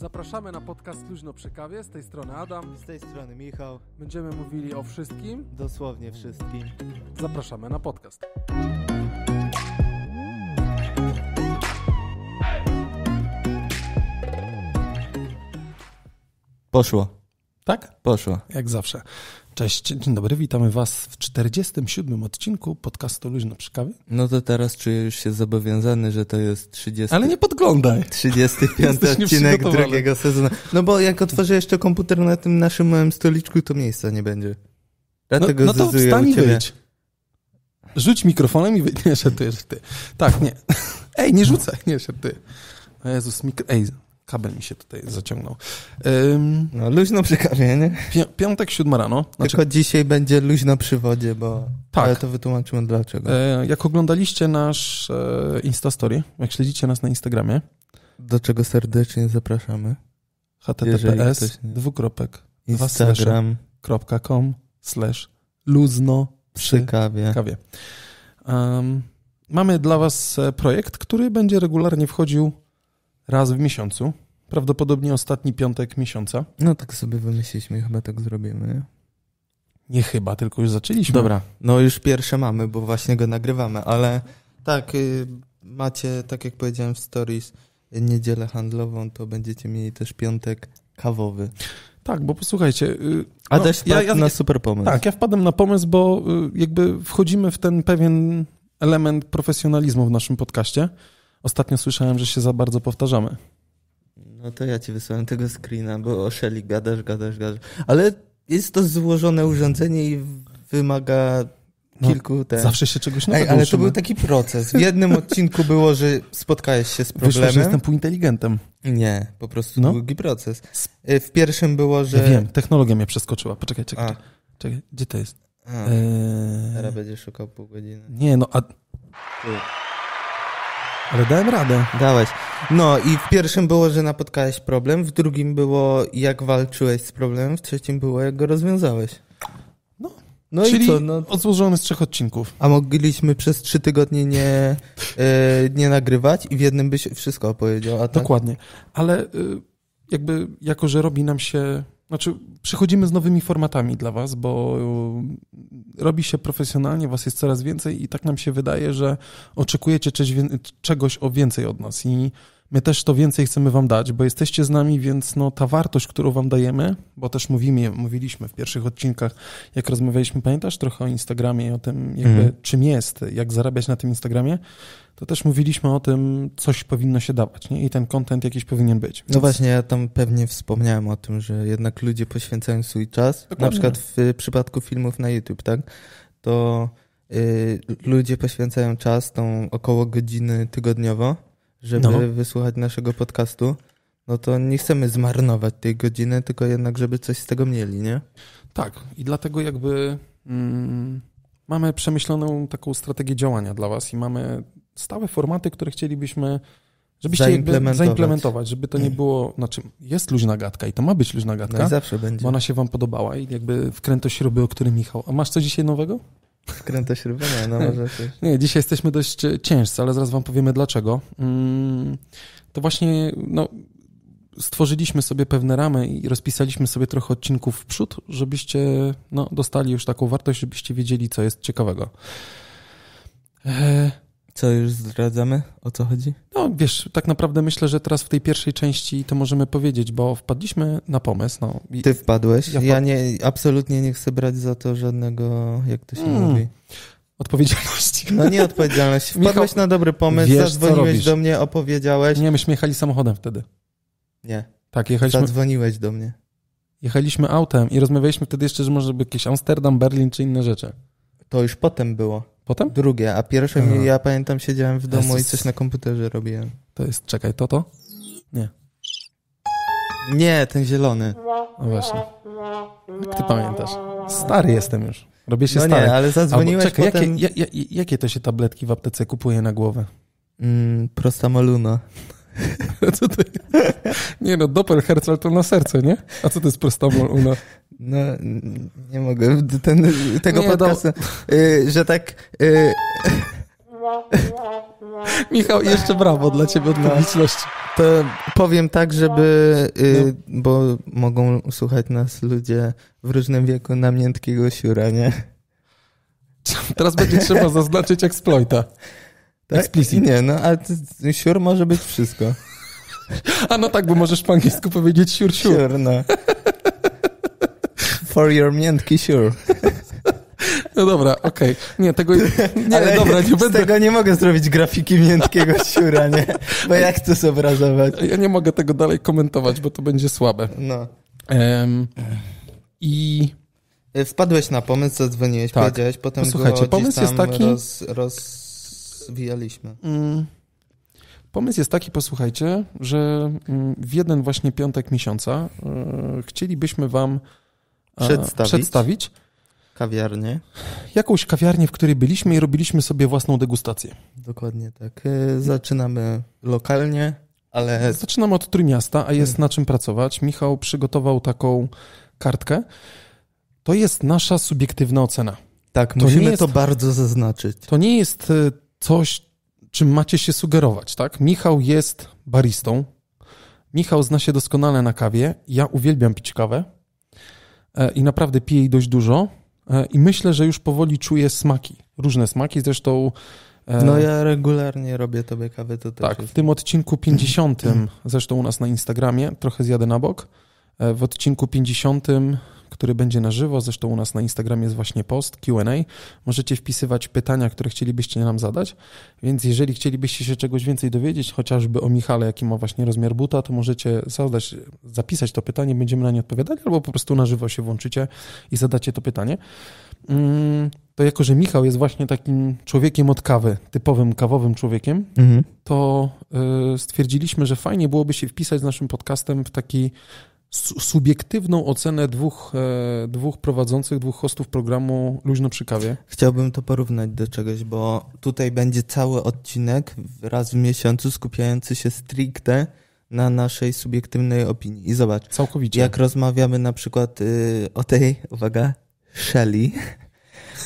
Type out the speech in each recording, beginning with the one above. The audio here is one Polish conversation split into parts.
Zapraszamy na podcast Luźno przy kawie. Z tej strony Adam. Z tej strony Michał. Będziemy mówili o wszystkim. Dosłownie wszystkim. Zapraszamy na podcast. Poszło. Tak? Poszło. Jak zawsze. Cześć, dzień dobry, witamy Was w 47 odcinku podcastu Luźno przy kawie. No to teraz czujesz się zobowiązany, że to jest 30... Ale nie podglądaj! 35 odcinek drugiego sezonu. No bo jak otworzę jeszcze komputer na tym naszym małym stoliczku, to miejsca nie będzie. Dlatego no, no to wstań i wyjdź. Rzuć mikrofonem i wyjdź. Nie, szartujesz ty. Tak, nie. Ej, nie rzucaj, nie szartuję. O Jezus, mikro... Ej, kabel mi się tutaj zaciągnął. Ym... No, luźno przy kamienie. Pię piątek, siódma rano. Znaczy... Tylko dzisiaj będzie luźno przy wodzie, bo tak. ale to wytłumaczymy dlaczego. E, jak oglądaliście nasz e, Instastory, jak śledzicie nas na Instagramie. Do czego serdecznie zapraszamy. https dwukropek instagram.com slash luzno przy kawie. kawie. Um, mamy dla was e, projekt, który będzie regularnie wchodził raz w miesiącu. Prawdopodobnie ostatni piątek miesiąca. No tak sobie wymyśliliśmy i chyba tak zrobimy, nie? Nie chyba, tylko już zaczęliśmy. Dobra, no już pierwsze mamy, bo właśnie go nagrywamy, ale tak, y, macie, tak jak powiedziałem w stories, niedzielę handlową, to będziecie mieli też piątek kawowy. Tak, bo posłuchajcie. Y, A no, też ja, ja, na super pomysł. Tak, ja wpadłem na pomysł, bo y, jakby wchodzimy w ten pewien element profesjonalizmu w naszym podcaście. Ostatnio słyszałem, że się za bardzo powtarzamy. No to ja ci wysłałem tego screena, bo o Shelly gadasz, gadasz, gadasz. Ale jest to złożone urządzenie i wymaga no, kilku... Zawsze się czegoś nowego Ej, ale to był taki proces. W jednym odcinku było, że spotkałeś się z problemem. Wyszło, że jestem półinteligentem. Nie, po prostu no. długi proces. Y, w pierwszym było, że... Ja wiem, technologia mnie przeskoczyła. Poczekaj, czekaj, czekaj. Gdzie to jest? A, eee... Teraz będziesz szukał pół godziny. Nie, no a... Tu. Ale dałem radę. Dałeś. No i w pierwszym było, że napotkałeś problem, w drugim było jak walczyłeś z problemem, w trzecim było jak go rozwiązałeś. No. No Czyli i co? No... z trzech odcinków. A mogliśmy przez trzy tygodnie nie, e, nie nagrywać i w jednym byś wszystko opowiedział. Tak? Dokładnie. Ale e, jakby jako, że robi nam się znaczy, przychodzimy z nowymi formatami dla Was, bo y, robi się profesjonalnie, Was jest coraz więcej i tak nam się wydaje, że oczekujecie czegoś o więcej od nas. I My też to więcej chcemy Wam dać, bo jesteście z nami, więc no, ta wartość, którą Wam dajemy, bo też mówimy, mówiliśmy w pierwszych odcinkach, jak rozmawialiśmy, pamiętasz trochę o Instagramie i o tym, jakby, mm. czym jest, jak zarabiać na tym Instagramie, to też mówiliśmy o tym, coś powinno się dawać nie? i ten kontent jakiś powinien być. No więc... No właśnie, ja tam pewnie wspomniałem o tym, że jednak ludzie poświęcają swój czas, Dokładnie. na przykład w przypadku filmów na YouTube, tak? To y, ludzie poświęcają czas, tą około godziny tygodniowo żeby no. wysłuchać naszego podcastu, no to nie chcemy zmarnować tej godziny, tylko jednak, żeby coś z tego mieli, nie? Tak, i dlatego jakby mm, mamy przemyśloną taką strategię działania dla Was i mamy stałe formaty, które chcielibyśmy, żebyście zaimplementować. Jakby zaimplementować, żeby to nie mm. było, znaczy jest luźna gadka i to ma być luźna gadka. No i zawsze będzie. Bo ona się Wam podobała i jakby wkręto śruby, o którym Michał. A masz coś dzisiaj nowego? Kręte śrubania, no, no może coś. Nie, dzisiaj jesteśmy dość ciężcy, ale zaraz wam powiemy dlaczego. Mm, to właśnie, no, stworzyliśmy sobie pewne ramy i rozpisaliśmy sobie trochę odcinków w przód, żebyście no, dostali już taką wartość, żebyście wiedzieli, co jest ciekawego. Eee, co już zdradzamy? O co chodzi? No wiesz, tak naprawdę myślę, że teraz w tej pierwszej części to możemy powiedzieć, bo wpadliśmy na pomysł. No, I Ty wpadłeś. Ja, ja, nie, absolutnie nie chcę brać za to żadnego, jak to się hmm. mówi. Odpowiedzialności. No nie odpowiedzialność. Wpadłeś Michał, na dobry pomysł, wiesz, zadzwoniłeś do mnie, opowiedziałeś. Nie, myśmy jechali samochodem wtedy. Nie. Tak, jechaliśmy. Zadzwoniłeś do mnie. Jechaliśmy autem i rozmawialiśmy wtedy jeszcze, że może by jakieś Amsterdam, Berlin czy inne rzeczy. To już potem było potem? Drugie, a pierwsze mi, ja pamiętam siedziałem w domu i coś na komputerze robiłem. To jest, czekaj, to to? Nie. Nie, ten zielony. No właśnie. Jak ty pamiętasz? Stary jestem już. Robię się no stary. nie, ale zadzwoniłeś Albo, czekaj, potem... jakie, jakie to się tabletki w aptece kupuje na głowę? Mm, maluna. co to jest? Nie no, ale to na serce, nie? A co to jest prosta maluna? No, nie mogę ten, tego nie, no. podcastu, do... y, że tak... Y... Michał, jeszcze brawo dla ciebie od no. publiczności. To powiem tak, żeby... Y, no. Bo mogą słuchać nas ludzie w różnym wieku na miętkiego siura, nie? Teraz będzie trzeba zaznaczyć exploita. Tak? Explicit. Nie, no, a siur może być wszystko. A no tak, bo możesz po angielsku powiedzieć siur, siur. no for your miętki sure. No dobra, okej. Okay. Nie, tego nie, Ale dobra, nie z będę. tego nie mogę zrobić grafiki miętkiego siura, nie? Bo jak to zobrazować? Ja nie mogę tego dalej komentować, bo to będzie słabe. No. Um, I e, Wpadłeś na pomysł, zadzwoniłeś, tak. powiedziałeś, potem Posłuchajcie, go pomysł jest taki roz, rozwijaliśmy. Mm, pomysł jest taki, posłuchajcie, że mm, w jeden właśnie piątek miesiąca e, chcielibyśmy wam przedstawić. przedstawić. Kawiarnię. Jakąś kawiarnię, w której byliśmy i robiliśmy sobie własną degustację. Dokładnie tak. E, zaczynamy lokalnie, ale. Zaczynamy od Trójmiasta, a jest mhm. na czym pracować. Michał przygotował taką kartkę. To jest nasza subiektywna ocena. Tak, to musimy jest, to bardzo zaznaczyć. To nie jest e, coś, czym macie się sugerować, tak? Michał jest baristą. Michał zna się doskonale na kawie. Ja uwielbiam pić kawę. E, i naprawdę piję jej dość dużo e, i myślę, że już powoli czuję smaki, różne smaki, zresztą... E, no ja regularnie robię tobie kawę, to też Tak, jest... w tym odcinku 50, zresztą u nas na Instagramie, trochę zjadę na bok, w odcinku 50 który będzie na żywo. Zresztą u nas na Instagramie jest właśnie post QA. Możecie wpisywać pytania, które chcielibyście nam zadać. Więc jeżeli chcielibyście się czegoś więcej dowiedzieć, chociażby o Michale, jaki ma właśnie rozmiar buta, to możecie zadać, zapisać to pytanie, będziemy na nie odpowiadać, albo po prostu na żywo się włączycie i zadacie to pytanie. Mm, to jako, że Michał jest właśnie takim człowiekiem od kawy, typowym kawowym człowiekiem, mhm. to y, stwierdziliśmy, że fajnie byłoby się wpisać z naszym podcastem w taki subiektywną ocenę dwóch, e, dwóch prowadzących, dwóch hostów programu Luźno przy kawie. Chciałbym to porównać do czegoś, bo tutaj będzie cały odcinek raz w miesiącu skupiający się stricte na naszej subiektywnej opinii. I zobacz, Całkowicie. jak rozmawiamy na przykład y, o tej, uwaga, Shelly,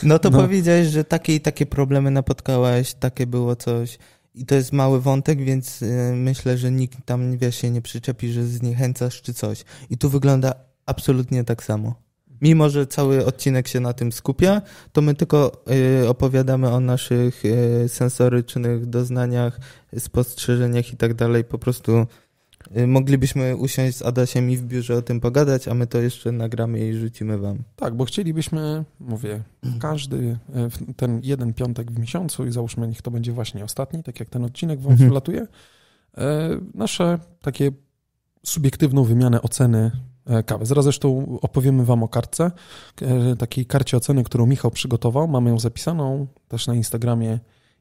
no to no. powiedziałeś, że takie i takie problemy napotkałeś, takie było coś i to jest mały wątek, więc y, myślę, że nikt tam wiesz, się nie przyczepi, że zniechęcasz czy coś. I tu wygląda absolutnie tak samo. Mimo, że cały odcinek się na tym skupia, to my tylko y, opowiadamy o naszych y, sensorycznych doznaniach, spostrzeżeniach i tak dalej. Po prostu tak. Y, moglibyśmy usiąść z Adasiem i w biurze o tym pogadać, a my to jeszcze nagramy i rzucimy wam. Tak, bo chcielibyśmy, mówię, każdy y, ten jeden piątek w miesiącu i załóżmy, niech to będzie właśnie ostatni, tak jak ten odcinek wam mhm. Y, nasze takie subiektywną wymianę oceny e, kawy. Zaraz zresztą opowiemy wam o kartce, e, takiej karcie oceny, którą Michał przygotował. Mamy ją zapisaną też na Instagramie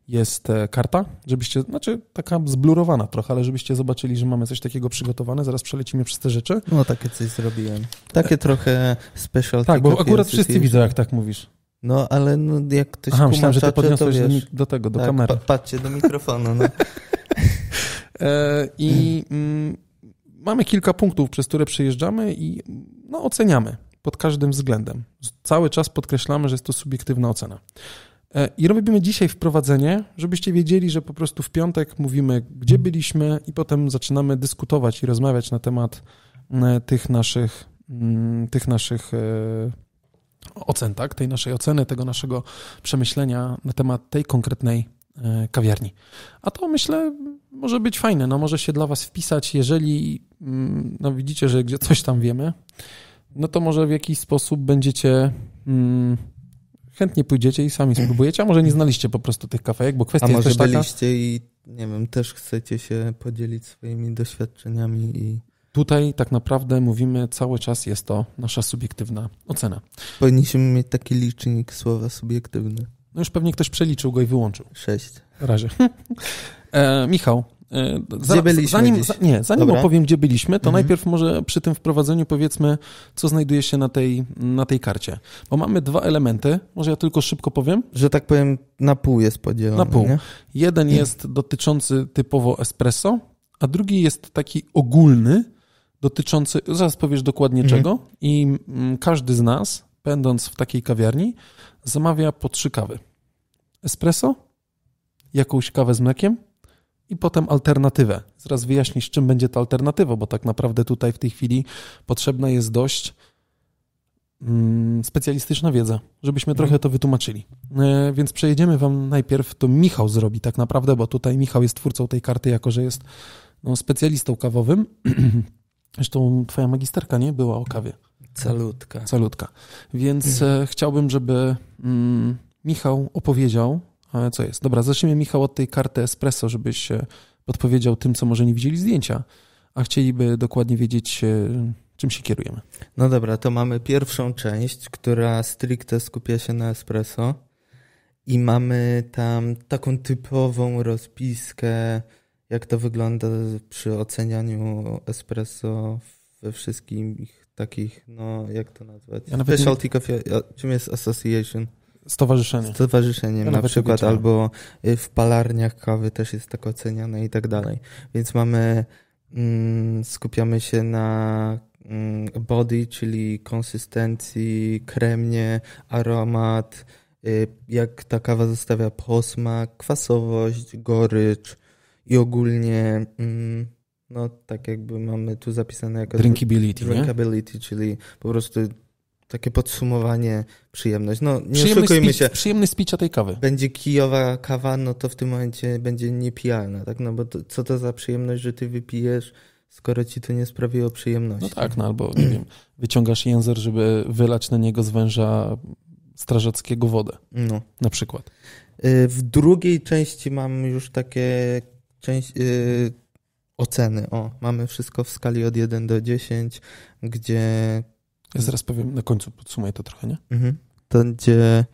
jest e, karta, żebyście, znaczy taka zblurowana trochę, ale żebyście zobaczyli, że mamy coś takiego przygotowane. Zaraz przelecimy przez te rzeczy. No takie coś zrobiłem. Takie e, trochę special. Tak, bo akurat wszyscy widzą, jak tak mówisz. No, ale no, jak ktoś Aha, myślałem, że ty podniosłeś to wiesz, do tego, do tak, kamery. patrzcie do mikrofonu. No. E, I mm, mamy kilka punktów, przez które przejeżdżamy i no, oceniamy pod każdym względem. Cały czas podkreślamy, że jest to subiektywna ocena. E, I robimy dzisiaj wprowadzenie, żebyście wiedzieli, że po prostu w piątek mówimy, gdzie byliśmy, i potem zaczynamy dyskutować i rozmawiać na temat e, tych naszych, mm, tych naszych e, ocen, tak? tej naszej oceny, tego naszego przemyślenia na temat tej konkretnej kawiarni. A to myślę może być fajne, no może się dla Was wpisać, jeżeli mm, no widzicie, że gdzie coś tam wiemy, no to może w jakiś sposób będziecie. Mm, chętnie pójdziecie i sami spróbujecie, a może nie znaliście po prostu tych kafejek, bo kwestia a jest też taka... A może byliście i, nie wiem, też chcecie się podzielić swoimi doświadczeniami i... Tutaj tak naprawdę mówimy cały czas jest to nasza subiektywna ocena. Powinniśmy mieć taki licznik słowa subiektywne. No już pewnie ktoś przeliczył go i wyłączył. Sześć. W razie. e, Michał, gdzie byliśmy zanim, za, nie, zanim Dobra. opowiem, gdzie byliśmy, to mhm. najpierw może przy tym wprowadzeniu powiedzmy, co znajduje się na tej, na tej karcie. Bo mamy dwa elementy, może ja tylko szybko powiem. Że tak powiem, na pół jest podzielony. Na pół. Nie? Jeden nie. jest dotyczący typowo espresso, a drugi jest taki ogólny, dotyczący, zaraz powiesz dokładnie mhm. czego, i mm, każdy z nas, będąc w takiej kawiarni, zamawia po trzy kawy. Espresso, jakąś kawę z mlekiem, i potem alternatywę. Zaraz wyjaśnisz, czym będzie ta alternatywa, bo tak naprawdę tutaj w tej chwili potrzebna jest dość mm, specjalistyczna wiedza, żebyśmy no. trochę to wytłumaczyli. E, więc przejedziemy wam najpierw, to Michał zrobi tak naprawdę, bo tutaj Michał jest twórcą tej karty, jako że jest no, specjalistą kawowym. Zresztą twoja magisterka nie była o kawie. Calutka. Calutka. Więc mhm. chciałbym, żeby mm, Michał opowiedział co jest. Dobra, zacznijmy Michał od tej karty espresso, żebyś e, podpowiedział tym, co może nie widzieli zdjęcia, a chcieliby dokładnie wiedzieć, e, czym się kierujemy. No dobra, to mamy pierwszą część, która stricte skupia się na espresso i mamy tam taką typową rozpiskę, jak to wygląda przy ocenianiu espresso we wszystkich takich, no jak to nazwać? Ja Specialty nie... Coffee, czym jest association? Stowarzyszenie. Stowarzyszenie no na przykład, albo y, w palarniach kawy też jest tak oceniane i tak dalej. Więc mamy, mm, skupiamy się na mm, body, czyli konsystencji, kremnie, aromat, y, jak ta kawa zostawia posmak, kwasowość, gorycz i ogólnie... Mm, no tak jakby mamy tu zapisane jako drinkability, drinkability czyli po prostu takie podsumowanie, przyjemność. No, nie przyjemny oszukujmy się. Przyjemny z picia tej kawy. Będzie kijowa kawa, no to w tym momencie będzie niepijalna, tak? No bo to, co to za przyjemność, że ty wypijesz, skoro ci to nie sprawiło przyjemności. No tak, no albo, nie wiem, wyciągasz język, żeby wylać na niego z węża strażackiego wodę, no. na przykład. Y, w drugiej części mam już takie część, yy, oceny. O, mamy wszystko w skali od 1 do 10, gdzie ja zaraz powiem, na końcu podsumuję to trochę, nie? Mhm. To, gdzie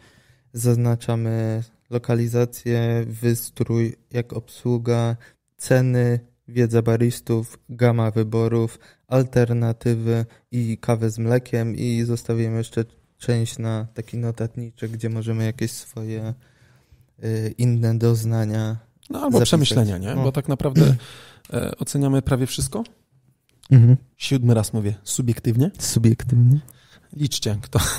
zaznaczamy lokalizację, wystrój, jak obsługa, ceny, wiedza baristów, gama wyborów, alternatywy i kawę z mlekiem i zostawiamy jeszcze część na taki notatniczek, gdzie możemy jakieś swoje y, inne doznania. No albo zapisać. przemyślenia, nie? No. Bo tak naprawdę e, oceniamy prawie wszystko Mhm. Siódmy raz mówię, subiektywnie. Subiektywnie. Liczcie, kto.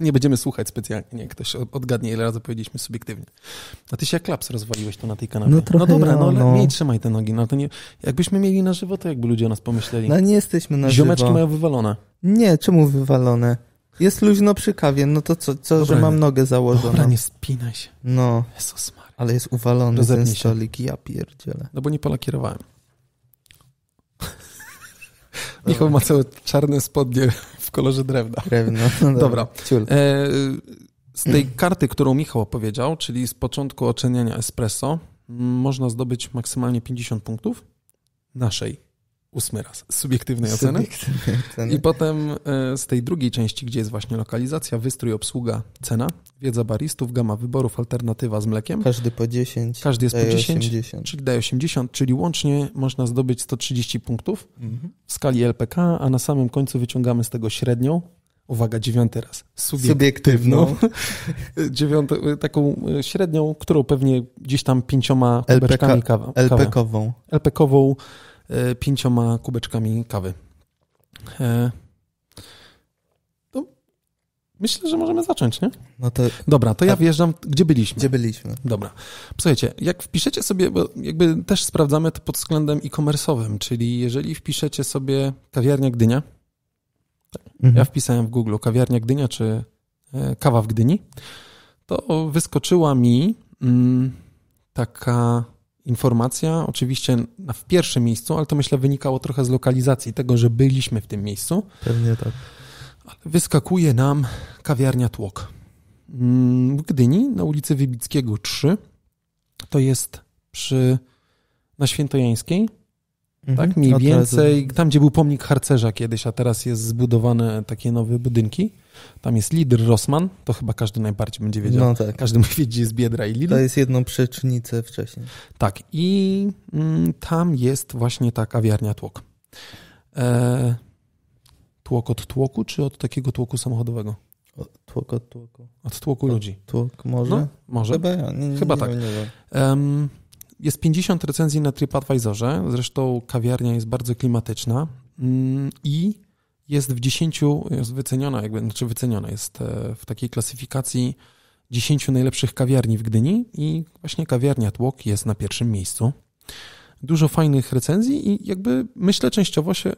Nie będziemy słuchać specjalnie, nie, ktoś odgadnie, ile razy powiedzieliśmy subiektywnie. A ty się jak klaps rozwaliłeś tu na tej kanapie. No, trochę no dobra, no, no, no. Miej, trzymaj te nogi. No, to nie, jakbyśmy mieli na żywo, to jakby ludzie o nas pomyśleli. No nie jesteśmy na Ziomeczki żywo. mają wywalone. Nie, czemu wywalone? Jest luźno przy kawie, no to co, co że mam nogę założoną? Dobra, nie spinaj się. No. Jezus Maria. Ale jest uwalony Rozepnij ten stolik, ja pierdzielę. No bo nie polakierowałem. Michał ma całe czarne spodnie w kolorze drewna. Drewno. No dobra. dobra. E, z tej karty, którą Michał opowiedział, czyli z początku oczyniania espresso, można zdobyć maksymalnie 50 punktów naszej ósmy raz z subiektywnej oceny. I potem e, z tej drugiej części, gdzie jest właśnie lokalizacja, wystrój, obsługa, cena, wiedza baristów, gama wyborów, alternatywa z mlekiem. Każdy po 10. Każdy jest po 10, 80. czyli daje 80, czyli łącznie można zdobyć 130 punktów mhm. w skali LPK, a na samym końcu wyciągamy z tego średnią, uwaga, dziewiąty raz, subiektywną, subiektywną. dziewiątą, y, taką y, średnią, którą pewnie gdzieś tam pięcioma kubeczkami kawa. LPK-ową. LPK-ową E, pięcioma kubeczkami kawy. E, to myślę, że możemy zacząć, nie? No to... Dobra, to ja wjeżdżam, gdzie byliśmy. Gdzie byliśmy. Dobra. Słuchajcie, jak wpiszecie sobie, bo jakby też sprawdzamy to pod względem e-commerce'owym, czyli jeżeli wpiszecie sobie kawiarnia Gdynia, mhm. ja wpisałem w Google kawiarnia Gdynia czy e, kawa w Gdyni, to wyskoczyła mi mm, taka informacja oczywiście w pierwszym miejscu, ale to myślę wynikało trochę z lokalizacji, tego, że byliśmy w tym miejscu. Pewnie tak. Ale wyskakuje nam kawiarnia Tłok. Mm, w Gdyni na ulicy Wybickiego 3 to jest przy na Świętojańskiej Mhm. Tak mniej więcej, tam gdzie był pomnik harcerza kiedyś, a teraz jest zbudowane takie nowe budynki. Tam jest Lidr Rossmann, to chyba każdy najbardziej będzie wiedział. No tak. Każdy musi wiedzieć, gdzie jest Biedra i Lidl. To jest jedną przecznicę wcześniej. Tak i mm, tam jest właśnie ta kawiarnia Tłok. E, tłok od tłoku, czy od takiego tłoku samochodowego? Od tłok od tłoku. Od tłoku od ludzi. Tłok może? No, może. Chyba, ja, nie, chyba nie, tak. Nie, nie, nie. Um, jest 50 recenzji na TripAdvisorze, zresztą kawiarnia jest bardzo klimatyczna mm, i jest w 10, jest wyceniona, jakby, znaczy wyceniona jest e, w takiej klasyfikacji 10 najlepszych kawiarni w Gdyni i właśnie kawiarnia Tłok jest na pierwszym miejscu. Dużo fajnych recenzji i jakby myślę częściowo się,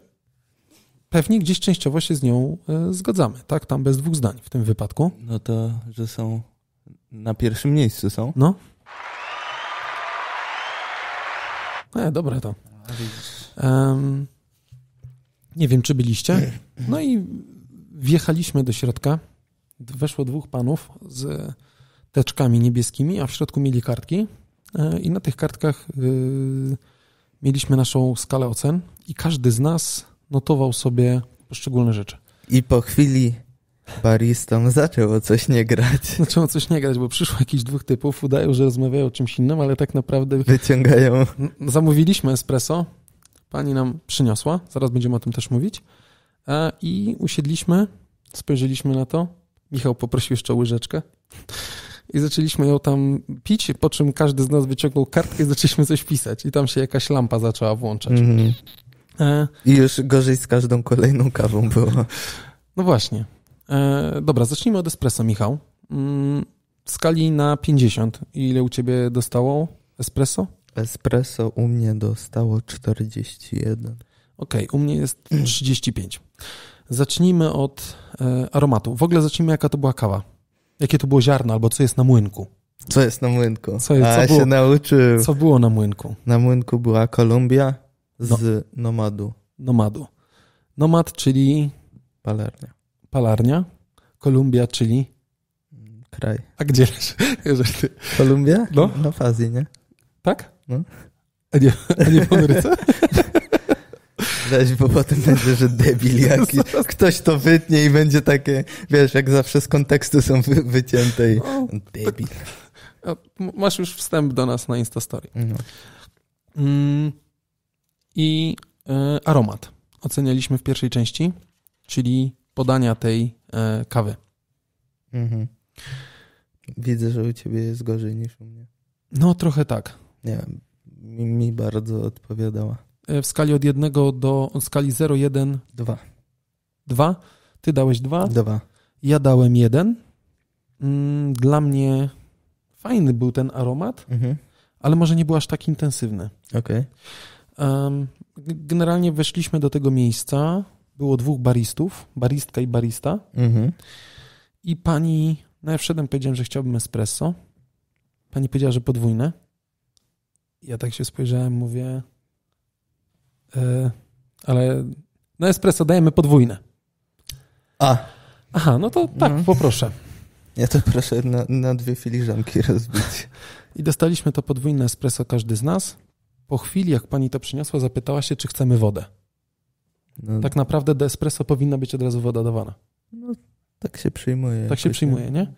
pewnie gdzieś częściowo się z nią e, zgadzamy, tak? Tam bez dwóch zdań w tym wypadku. No to, że są na pierwszym miejscu są. No. E, no dobre to. Um, nie wiem, czy byliście. No i wjechaliśmy do środka. Weszło dwóch panów z teczkami niebieskimi, a w środku mieli kartki. E, I na tych kartkach y, mieliśmy naszą skalę ocen i każdy z nas notował sobie poszczególne rzeczy. I po chwili Baristą zaczęło coś nie grać. Zaczęło coś nie grać, bo przyszło jakiś dwóch typów, udają, że rozmawiają o czymś innym, ale tak naprawdę... Wyciągają. Zamówiliśmy espresso, pani nam przyniosła, zaraz będziemy o tym też mówić, e, i usiedliśmy, spojrzeliśmy na to, Michał poprosił jeszcze o łyżeczkę i zaczęliśmy ją tam pić, po czym każdy z nas wyciągnął kartkę i zaczęliśmy coś pisać i tam się jakaś lampa zaczęła włączać. Mm -hmm. I już gorzej z każdą kolejną kawą było. No właśnie. E, dobra, zacznijmy od espresso, Michał. Mm, w skali na 50, ile u ciebie dostało espresso? Espresso u mnie dostało 41. Okej, okay, u mnie jest 35. Zacznijmy od e, aromatu. W ogóle zacznijmy, jaka to była kawa. Jakie to było ziarno, albo co jest na młynku. Co jest na młynku? Co, co A, było, się nauczyłem. Co było na młynku? Na młynku była Kolumbia z no. Nomadu. Nomadu. Nomad, czyli... Palernia. Palarnia? Kolumbia, czyli? Kraj. A gdzie leży? Kolumbia? No. no w Azji, nie? Tak? No. A nie, a nie w Ameryce? Weź, bo potem będzie, że debil jakiś. Ktoś to wytnie i będzie takie, wiesz, jak zawsze z kontekstu są wy, wycięte i o, no, no, debil. Tak. Masz już wstęp do nas na Instastory. No. Mm, I y, aromat. Ocenialiśmy w pierwszej części, czyli podania tej e, kawy. Mhm. Widzę, że u ciebie jest gorzej niż u mnie. No, trochę tak. Nie, mi, mi bardzo odpowiadała. E, w skali od 1 do od skali 0, 1. 2. 2. Ty dałeś 2. 2. Ja dałem 1. Mm, dla mnie fajny był ten aromat, mhm. ale może nie był aż tak intensywny. Okej. Okay. Generalnie weszliśmy do tego miejsca było dwóch baristów, baristka i barista. Mhm. I pani, no ja wszedłem, powiedziałem, że chciałbym espresso. Pani powiedziała, że podwójne. Ja tak się spojrzałem, mówię, e, ale no espresso dajemy podwójne. A. Aha, no to tak, no. poproszę. Ja to proszę na, na dwie filiżanki rozbić. I dostaliśmy to podwójne espresso każdy z nas. Po chwili, jak pani to przyniosła, zapytała się, czy chcemy wodę. No. Tak naprawdę do espresso powinna być od razu woda dodawana. No, tak się przyjmuje. Tak się przyjmuje, nie?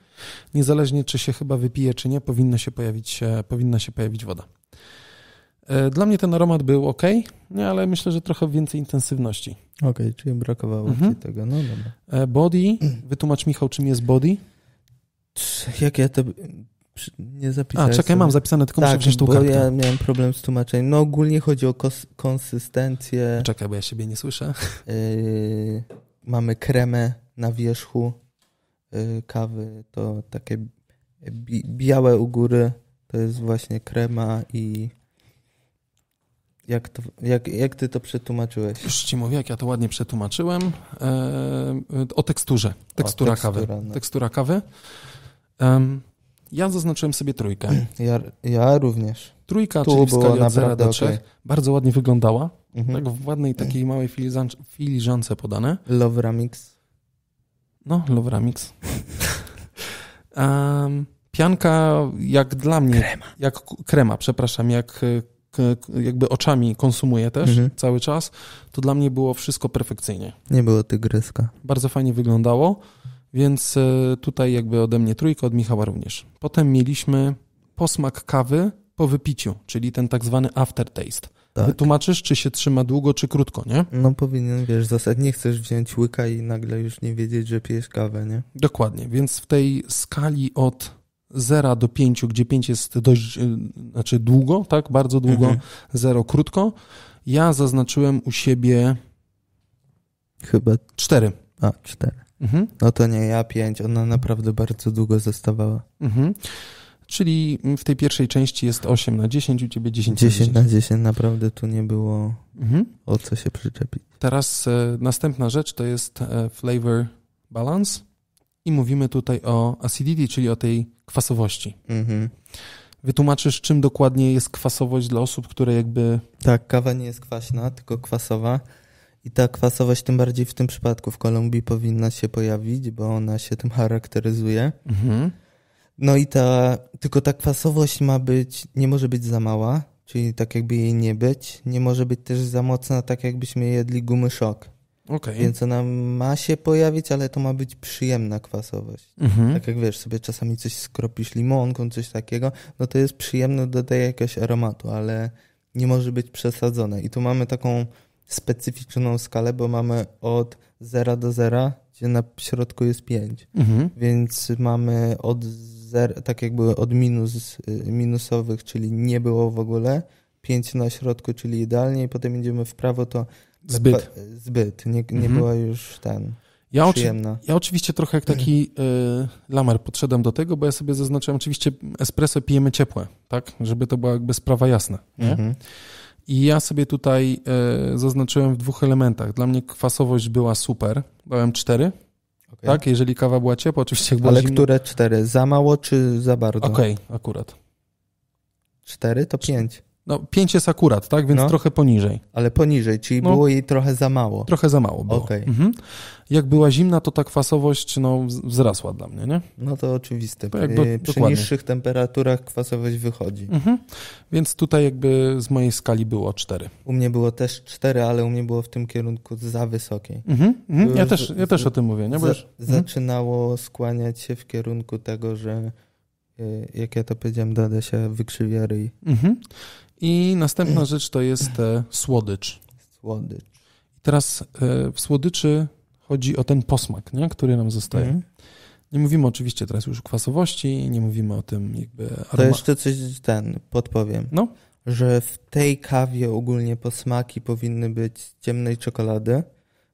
Niezależnie czy się chyba wypije, czy nie, powinna się pojawić, powinna się pojawić woda. E, dla mnie ten aromat był ok, nie, ale myślę, że trochę więcej intensywności. Okej, okay, czyli brakowało mhm. ci tego, no dobra. E, body, wytłumacz Michał, czym jest body? Jak ja to nie zapisałem. A, czekaj, sobie. mam zapisane, tylko tak, muszę wziąć tą bo kartkę. ja miałem problem z tłumaczeniem. No ogólnie chodzi o kos- konsystencję. Czekaj, bo ja siebie nie słyszę. Yy, mamy kremę na wierzchu yy, kawy, to takie bi- białe u góry, to jest właśnie krema i jak, to, jak, jak ty to przetłumaczyłeś? Już ci mówię, jak ja to ładnie przetłumaczyłem. Eee, o teksturze. Tekstura o, tekstura, kawy. No. Tekstura kawy. Um, ja zaznaczyłem sobie trójkę. Ja, ja również. Trójka, tu czyli w skali od 0 do 3. Okay. Bardzo ładnie wyglądała. Mhm. Tak w ładnej takiej małej filiżance, filiżance podane. Love Ramix. No, Love Ramix. um, pianka jak dla mnie... Krema. Jak krema, przepraszam, jak e, jakby oczami konsumuje też mhm. cały czas, to dla mnie było wszystko perfekcyjnie. Nie było tygryska. Bardzo fajnie wyglądało. Więc e, tutaj jakby ode mnie trójka, od Michała również. Potem mieliśmy posmak kawy po wypiciu, czyli ten tak zwany aftertaste. Tak. Wytłumaczysz, czy się trzyma długo, czy krótko, nie? No powinien, wiesz, zasadnie chcesz wziąć łyka i nagle już nie wiedzieć, że pijesz kawę, nie? Dokładnie, więc w tej skali od 0 do 5, gdzie 5 jest dość, e, znaczy długo, tak, bardzo długo, mhm. 0 krótko, ja zaznaczyłem u siebie chyba 4. A, 4. Mhm. No to nie ja pięć, ona naprawdę bardzo długo zostawała. Mhm. Czyli w tej pierwszej części jest 8 na 10, u ciebie 10 na 10. 10 na 10, naprawdę tu nie było mhm. o co się przyczepić. Teraz e, następna rzecz to jest e, flavor balance i mówimy tutaj o acidity, czyli o tej kwasowości. Mhm. Wytłumaczysz, czym dokładnie jest kwasowość dla osób, które jakby... Tak, kawa nie jest kwaśna, tylko kwasowa. I ta kwasowość tym bardziej w tym przypadku w Kolumbii powinna się pojawić, bo ona się tym charakteryzuje. Mhm. No i ta, tylko ta kwasowość ma być, nie może być za mała, czyli tak jakby jej nie być. Nie może być też za mocna, tak jakbyśmy jedli gumy szok. Okay. Więc ona ma się pojawić, ale to ma być przyjemna kwasowość. Mhm. Tak jak wiesz, sobie czasami coś skropisz limonką, coś takiego, no to jest przyjemne, dodaje jakiegoś aromatu, ale nie może być przesadzone. I tu mamy taką specyficzną skalę, bo mamy od 0 do 0, gdzie na środku jest 5. Mhm. Więc mamy od 0, tak jakby od minus, y, minusowych, czyli nie było w ogóle, 5 na środku, czyli idealnie, i potem idziemy w prawo, to zbyt. Zbyt, nie, nie mhm. była już ten. Ja, przyjemna. ja oczywiście trochę jak taki y, lamar podszedłem do tego, bo ja sobie zaznaczyłem, oczywiście espresso pijemy ciepłe, tak? Żeby to była jakby sprawa jasna. Nie? Mhm. I ja sobie tutaj e, zaznaczyłem w dwóch elementach. Dla mnie kwasowość była super. Dałem cztery. Okay. Tak, jeżeli kawa była ciepła, oczywiście jak była Ale zimna. które cztery? Za mało czy za bardzo? Okej, okay, akurat. Cztery to pięć. No, 5 jest akurat, tak? Więc no, trochę poniżej. Ale poniżej, czyli no, było jej trochę za mało. Trochę za mało było. Okay. Mhm. Jak była zimna, to ta kwasowość no, wzrasła dla mnie, nie? No to oczywiste. To jakby, Przy dokładnie. niższych temperaturach kwasowość wychodzi. Mhm. Więc tutaj jakby z mojej skali było 4. U mnie było też 4, ale u mnie było w tym kierunku za wysokiej. Mhm. mhm. Ja, też, ja też o tym mówię, nie? już... Mhm. Zaczynało skłaniać się w kierunku tego, że y, jak ja to powiedziałem, Dada się wykrzywia ryj. Mhm. I następna rzecz to jest e, słodycz. Słodycz. teraz e, w słodyczy chodzi o ten posmak, nie? który nam zostaje. Mhm. Nie mówimy oczywiście teraz już o kwasowości, nie mówimy o tym jakby To jeszcze coś ten, podpowiem. No? Że w tej kawie ogólnie posmaki powinny być ciemnej czekolady,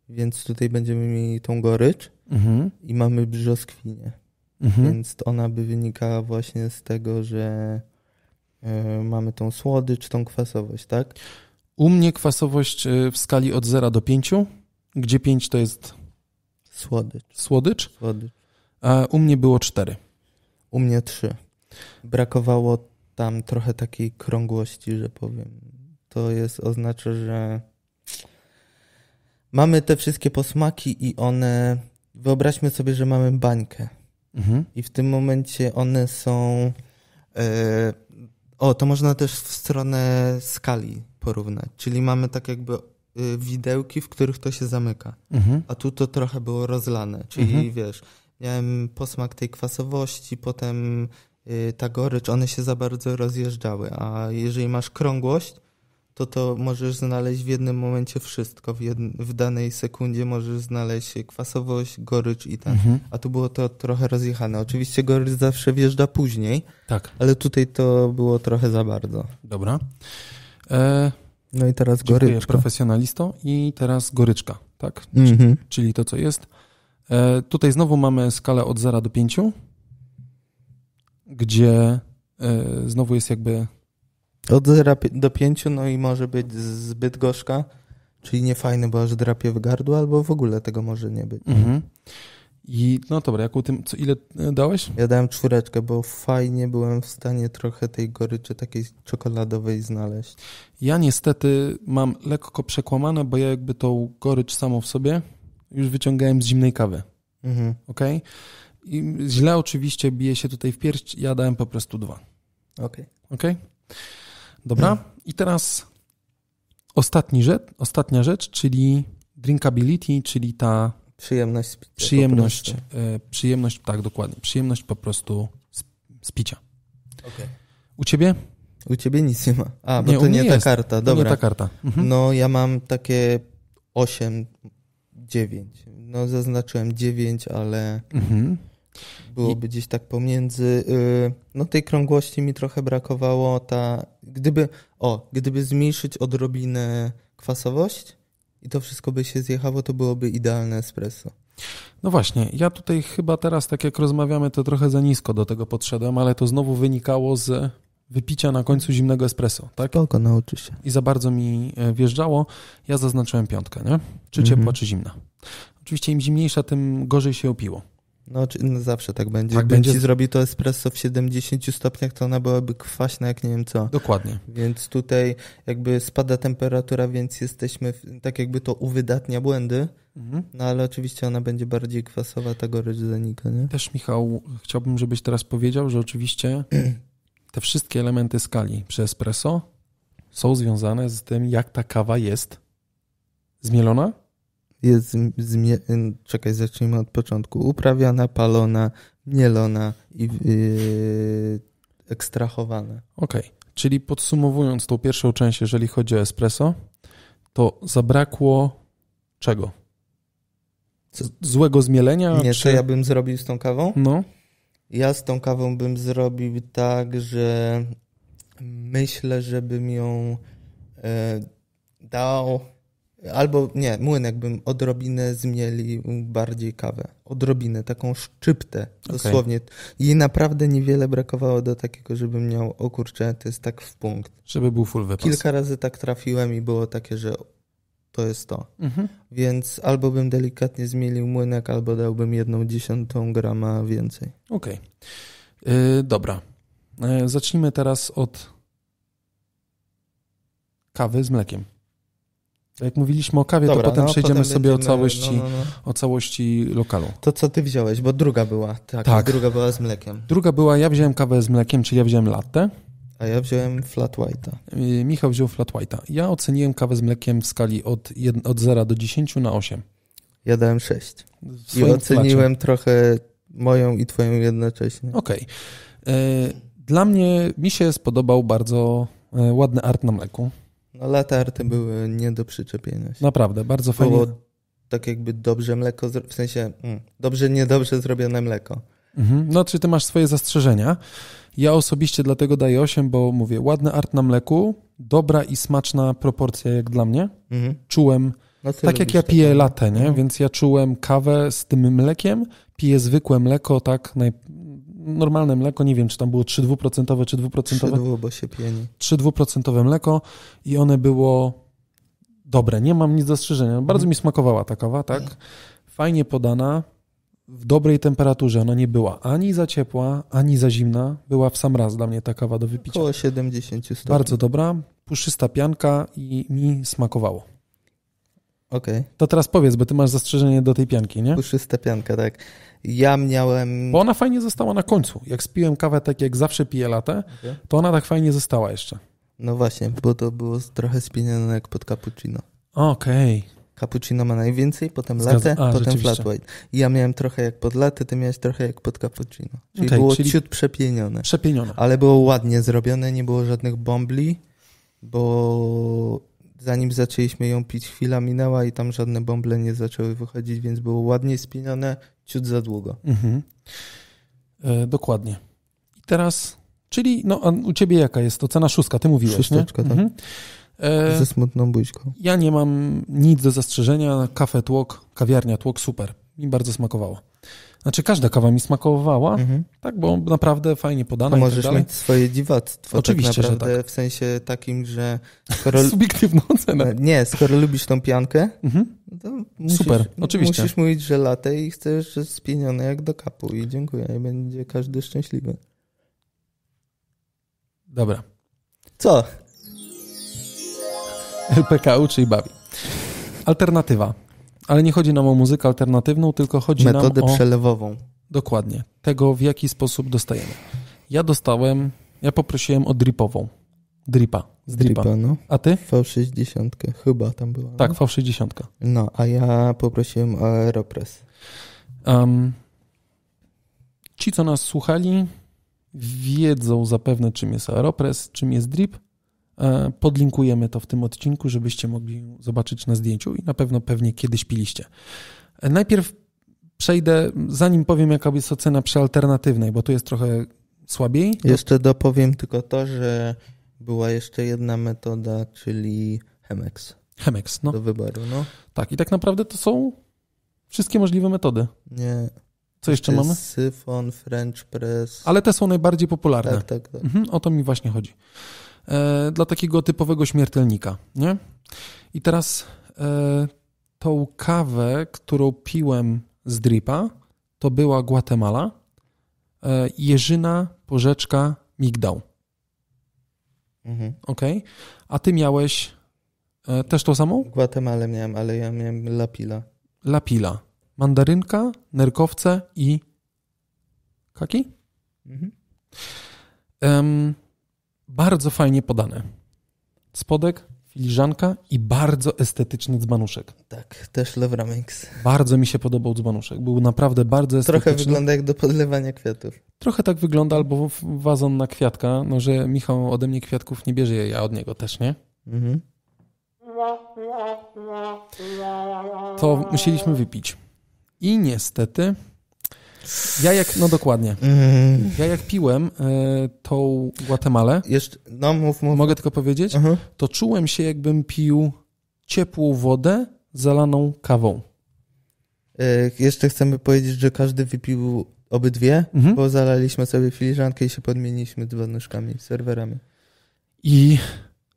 więc tutaj będziemy mieli tą gorycz mhm. i mamy brzoskwinię. Mhm. Więc ona by wynikała właśnie z tego, że E, mamy tą słodycz, tą kwasowość, tak? U mnie kwasowość e, w skali od 0 do 5, gdzie 5 to jest słodycz. Słodycz? Słodycz. A u mnie było 4. U mnie 3. Brakowało tam trochę takiej krągłości, że powiem. To jest oznacza, że mamy te wszystkie posmaki i one wyobraźmy sobie, że mamy bańkę. Mhm. I w tym momencie one są e, o, to można też w stronę skali porównać. Czyli mamy tak jakby y, widełki, w których to się zamyka. Mhm. A tu to trochę było rozlane. Czyli mhm. wiesz, miałem posmak tej kwasowości, potem y, ta gorycz, one się za bardzo rozjeżdżały. A jeżeli masz krągłość, to to możesz znaleźć w jednym momencie wszystko. W, w danej sekundzie możesz znaleźć kwasowość, gorycz i tak. Mhm. A tu było to trochę rozjechane. Oczywiście gorycz zawsze wjeżdża później, tak. ale tutaj to było trochę za bardzo. Dobra. E, no i teraz goryczka. profesjonalisto i teraz goryczka, tak? Mhm. Czyli to, co jest. E, tutaj znowu mamy skalę od 0 do 5, gdzie e, znowu jest jakby od 0 do 5, no i może być zbyt gorzka, czyli niefajny, bo aż drapie w gardło, albo w ogóle tego może nie być. Mhm. I no dobra, jaką tym, co, ile e, dałeś? Ja dałem czwóreczkę, bo fajnie byłem w stanie trochę tej goryczy takiej czekoladowej znaleźć. Ja niestety mam lekko przekłamane, bo ja jakby tą gorycz samą w sobie już wyciągałem z zimnej kawy. Mhm. Okej? Okay? I źle oczywiście bije się tutaj w pierś, ja dałem po prostu dwa. Okej. Okay. Okej? Okay? Dobra? No. I teraz ostatni rzecz, ostatnia rzecz, czyli drinkability, czyli ta przyjemność picia, przyjemność, e, przyjemność, tak dokładnie, przyjemność po prostu z, z picia. Okay. U ciebie? U ciebie nic nie ma. A, bo nie, to nie, ta karta, dobra. To nie ta karta. Mhm. No ja mam takie 8, 9. No zaznaczyłem 9, ale... Mhm Byłoby I... gdzieś tak pomiędzy. Y, no tej krągłości mi trochę brakowało. Ta, gdyby, o, gdyby zmniejszyć odrobinę kwasowość i to wszystko by się zjechało, to byłoby idealne espresso. No właśnie, ja tutaj chyba teraz, tak jak rozmawiamy, to trochę za nisko do tego podszedłem, ale to znowu wynikało z wypicia na końcu zimnego espresso, tak? Spoko, nauczy się. I za bardzo mi e, wjeżdżało. Ja zaznaczyłem piątkę, nie? Czy ciepła, mhm. czy zimna. Oczywiście im zimniejsza, tym gorzej się opiło. No, no, zawsze tak będzie. Tak Jakbym ci zrobił to espresso w 70 stopniach, to ona byłaby kwaśna jak nie wiem co. Dokładnie. Więc tutaj jakby spada temperatura, więc jesteśmy, w, tak jakby to uwydatnia błędy, mhm. no ale oczywiście ona będzie bardziej kwasowa, ta gorycz zanika, nie? Też Michał, chciałbym, żebyś teraz powiedział, że oczywiście te wszystkie elementy skali przy espresso są związane z tym, jak ta kawa jest zmielona jest zmie- czekaj, zacznijmy od początku. Uprawiana, palona, mielona i yy, ekstrahowana. Okej, okay. czyli podsumowując tą pierwszą część, jeżeli chodzi o espresso, to zabrakło czego? złego zmielenia? Nie, czy... co ja bym zrobił z tą kawą? No. Ja z tą kawą bym zrobił tak, że myślę, żebym ją e, dał Albo nie, młynek bym odrobinę zmielił bardziej kawę. Odrobinę, taką szczyptę dosłownie. Okay. naprawdę niewiele brakowało do takiego, żebym miał, o kurczę, to jest tak w punkt. Żeby był full wypas. Kilka razy tak trafiłem i było takie, że to jest to. Mhm. Więc albo bym delikatnie zmielił młynek, albo dałbym jedną dziesiątą grama więcej. Okej. Okay. Yy, dobra. Yy, zacznijmy teraz od kawy z mlekiem. Tak jak mówiliśmy o kawie, Dobra, to potem no, przejdziemy potem sobie będziemy, o, całości, no, no, no, o całości lokalu. To co ty wziąłeś, bo druga była, tak, tak. druga była z mlekiem. Druga była, ja wziąłem kawę z mlekiem, czyli ja wziąłem latte. A ja wziąłem flat white'a. Y, Michał wziął flat white'a. Ja oceniłem kawę z mlekiem w skali od, jed, od 0 do 10 na 8. Ja dałem 6. I oceniłem flacie. trochę moją i twoją jednocześnie. Okej. Okay. Dla mnie, mi się spodobał bardzo y, ładny art na mleku. No, arty były nie do przyczepienia się. Naprawdę, bardzo fajnie. Było tak jakby dobrze mleko, w sensie mm, dobrze, niedobrze zrobione mleko. Mhm. No, czy ty masz swoje zastrzeżenia? Ja osobiście dlatego daję 8, bo mówię, ładny art na mleku, dobra i smaczna proporcja jak dla mnie. Mhm. Czułem, no tak jak ja piję latę, nie? Mhm. Więc ja czułem kawę z tym mlekiem, piję zwykłe mleko, tak, naj, normalne mleko, nie wiem, czy tam było 3,2% czy 2%. 3, bo się pieni. 3,2% mleko i one było dobre, nie mam nic do zastrzeżenia. Bardzo mhm. mi smakowała ta kawa, tak? Fajnie podana, w dobrej temperaturze. Ona nie była ani za ciepła, ani za zimna. Była w sam raz dla mnie ta kawa do wypicia. Około 70 stopni. Bardzo dobra, puszysta pianka i mi smakowało. Okay. To teraz powiedz, bo ty masz zastrzeżenie do tej pianki, nie? Puszysta pianka, tak. Ja miałem... Bo ona fajnie została na końcu. Jak spiłem kawę tak jak zawsze piję latę, okay. to ona tak fajnie została jeszcze. No właśnie, bo to było trochę spienione jak pod cappuccino. Okej. Okay. Cappuccino ma najwięcej, potem latte, potem flat white. Ja miałem trochę jak pod latte, ty miałeś trochę jak pod cappuccino. Czyli okay, było czyli... ciut przepienione. Przepienione. Ale było ładnie zrobione, nie było żadnych bombli, bo zanim zaczęliśmy ją pić, chwila minęła i tam żadne bąble nie zaczęły wychodzić, więc było ładnie spienione, ciut za długo. Mhm. E, dokładnie. I teraz, czyli no, u ciebie jaka jest to cena szóstka? Ty mówiłeś, Szósteczka, tak. Mhm. E, Ze smutną buźką. Ja nie mam nic do zastrzeżenia. Kafe tłok, kawiarnia tłok, super. Mi bardzo smakowało. Znaczy każda kawa mi smakowała, mhm. tak, bo naprawdę fajnie podana. Tak możesz tak mieć swoje dziwactwo. Tak oczywiście, tak naprawdę, tak. W sensie takim, że... Skoro... Subiektywną cenę. E, nie, skoro lubisz tą piankę, mhm. to musisz, Super, oczywiście. Musisz mówić, że latę i chcesz spienione jak do kapu i dziękuję. I będzie każdy szczęśliwy. Dobra. Co? LPK uczy i bawi. Alternatywa. Ale nie chodzi nam o muzykę alternatywną, tylko chodzi Metodę nam o... Metodę przelewową. Dokładnie. Tego, w jaki sposób dostajemy. Ja dostałem, ja poprosiłem o dripową. Dripa. Z dripa. dripa no. A ty? V60 chyba tam była. No. Tak, no? V60. No, a ja poprosiłem o Aeropress. Um, ci, co nas słuchali, wiedzą zapewne, czym jest Aeropress, czym jest drip. E, podlinkujemy to w tym odcinku, żebyście mogli zobaczyć na zdjęciu i na pewno pewnie kiedyś piliście. E, najpierw przejdę, zanim powiem, jaka jest ocena przy alternatywnej, bo tu jest trochę słabiej. Jeszcze dopowiem tylko to, że była jeszcze jedna metoda, czyli Hemex. Hemex, no. Do wyboru, no. Tak, i tak naprawdę to są wszystkie możliwe metody. Nie. Co jeszcze mamy? Syfon, French press. Ale te są najbardziej popularne. Tak, tak, tak. Mhm, o to mi właśnie chodzi. E, dla takiego typowego śmiertelnika, nie? I teraz e, tą kawę, którą piłem z dripa, to była Guatemala, e, jeżyna, porzeczka, migdał. Mhm. Okay? A ty miałeś też tą samą? Guatemalę miałem, ale ja miałem lapila. Lapila. Mandarynka, nerkowce i kaki? Mhm. Um, bardzo fajnie podane. Spodek, filiżanka i bardzo estetyczny dzbanuszek. Tak, też Lewramix. Bardzo mi się podobał dzbanuszek. Był naprawdę bardzo estetyczny. Trochę wygląda jak do podlewania kwiatów. Trochę tak wygląda, albo wazon na kwiatka. No, że Michał ode mnie kwiatków nie bierze, ja od niego też nie. Mhm. To musieliśmy wypić. I niestety ja jak, no dokładnie. Mm. Ja jak piłem y, tą Guatemalę, Jeszcze, no mów, mów. mogę tylko powiedzieć, mhm. to czułem się jakbym pił ciepłą wodę zalaną kawą. E, jeszcze chcemy powiedzieć, że każdy wypił obydwie, mhm. bo zalaliśmy sobie filiżankę i się podmieniliśmy dwodnóżkami, serwerami. I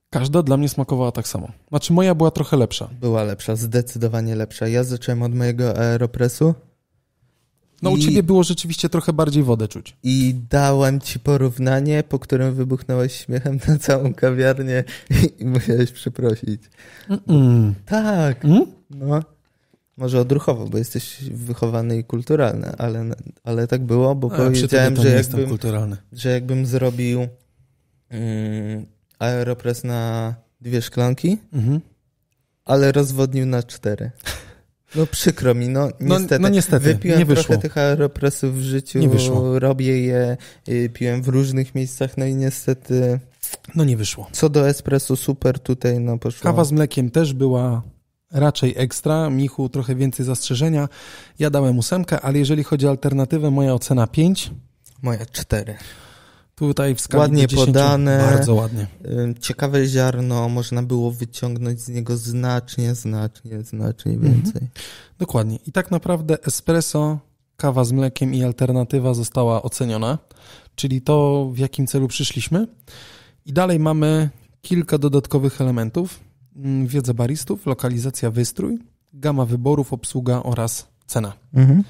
każda dla mnie smakowała tak samo. Znaczy moja była trochę lepsza. Była lepsza, zdecydowanie lepsza. Ja zacząłem od mojego aeropresu no u I, ciebie było rzeczywiście trochę bardziej wodę czuć. I dałem ci porównanie, po którym wybuchnąłeś śmiechem na całą kawiarnię i musiałeś przeprosić. Mm -mm. Tak. Mm? No. Może odruchowo, bo jesteś wychowany i kulturalny, ale, ale tak było, bo A, powiedziałem, że jakbym, kulturalny. że jakbym zrobił mm, aeropres na dwie szklanki, -hmm. ale rozwodnił na cztery. No przykro mi, no niestety. No, no niestety, Wypiłem nie wyszło. trochę tych aeropresów w życiu, nie wyszło. robię je, y, piłem w różnych miejscach, no i niestety... No nie wyszło. Co do espresso, super tutaj, no poszło. Kawa z mlekiem też była raczej ekstra. Michu trochę więcej zastrzeżenia. Ja dałem ósemkę, ale jeżeli chodzi o alternatywę, moja ocena 5. Moja 4. Tutaj w skali ładnie 10, podane, bardzo ładnie. Ciekawe ziarno, można było wyciągnąć z niego znacznie, znacznie, znacznie mhm. więcej. Mhm. Dokładnie. I tak naprawdę espresso, kawa z mlekiem i alternatywa została oceniona, czyli to, w jakim celu przyszliśmy. I dalej mamy kilka dodatkowych elementów. Mm, Wiedza baristów, lokalizacja, wystrój, gama wyborów, obsługa oraz cena. Mhm.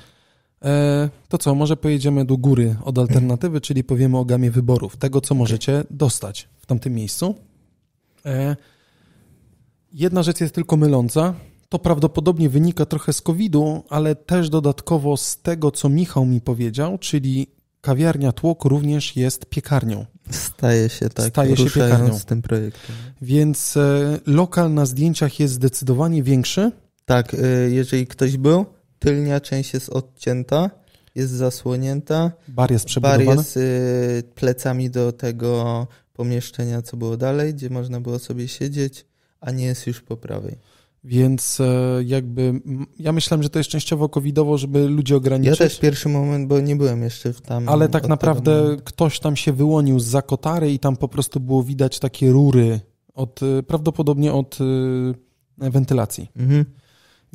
E, to co, może pojedziemy do góry od alternatywy, czyli powiemy o gamie wyborów, tego co możecie dostać w tamtym miejscu. E, jedna rzecz jest tylko myląca. To prawdopodobnie wynika trochę z COVID-u, ale też dodatkowo z tego, co Michał mi powiedział, czyli kawiarnia Tłok również jest piekarnią. Staje się tak, Staje się piekarnią. z tym projektem. Więc e, lokal na zdjęciach jest zdecydowanie większy. Tak, jeżeli ktoś był, tylnia część jest odcięta, jest zasłonięta. Bar jest przebudowany? Bar jest y, plecami do tego pomieszczenia, co było dalej, gdzie można było sobie siedzieć, a nie jest już po prawej. Więc e, jakby ja myślałem, że to jest częściowo covidowo, żeby ludzie ograniczyć. Ja też pierwszy moment, bo nie byłem jeszcze w tam. Ale tak naprawdę ktoś tam się wyłonił z zakotary i tam po prostu było widać takie rury od e, prawdopodobnie od e, wentylacji. Mhm.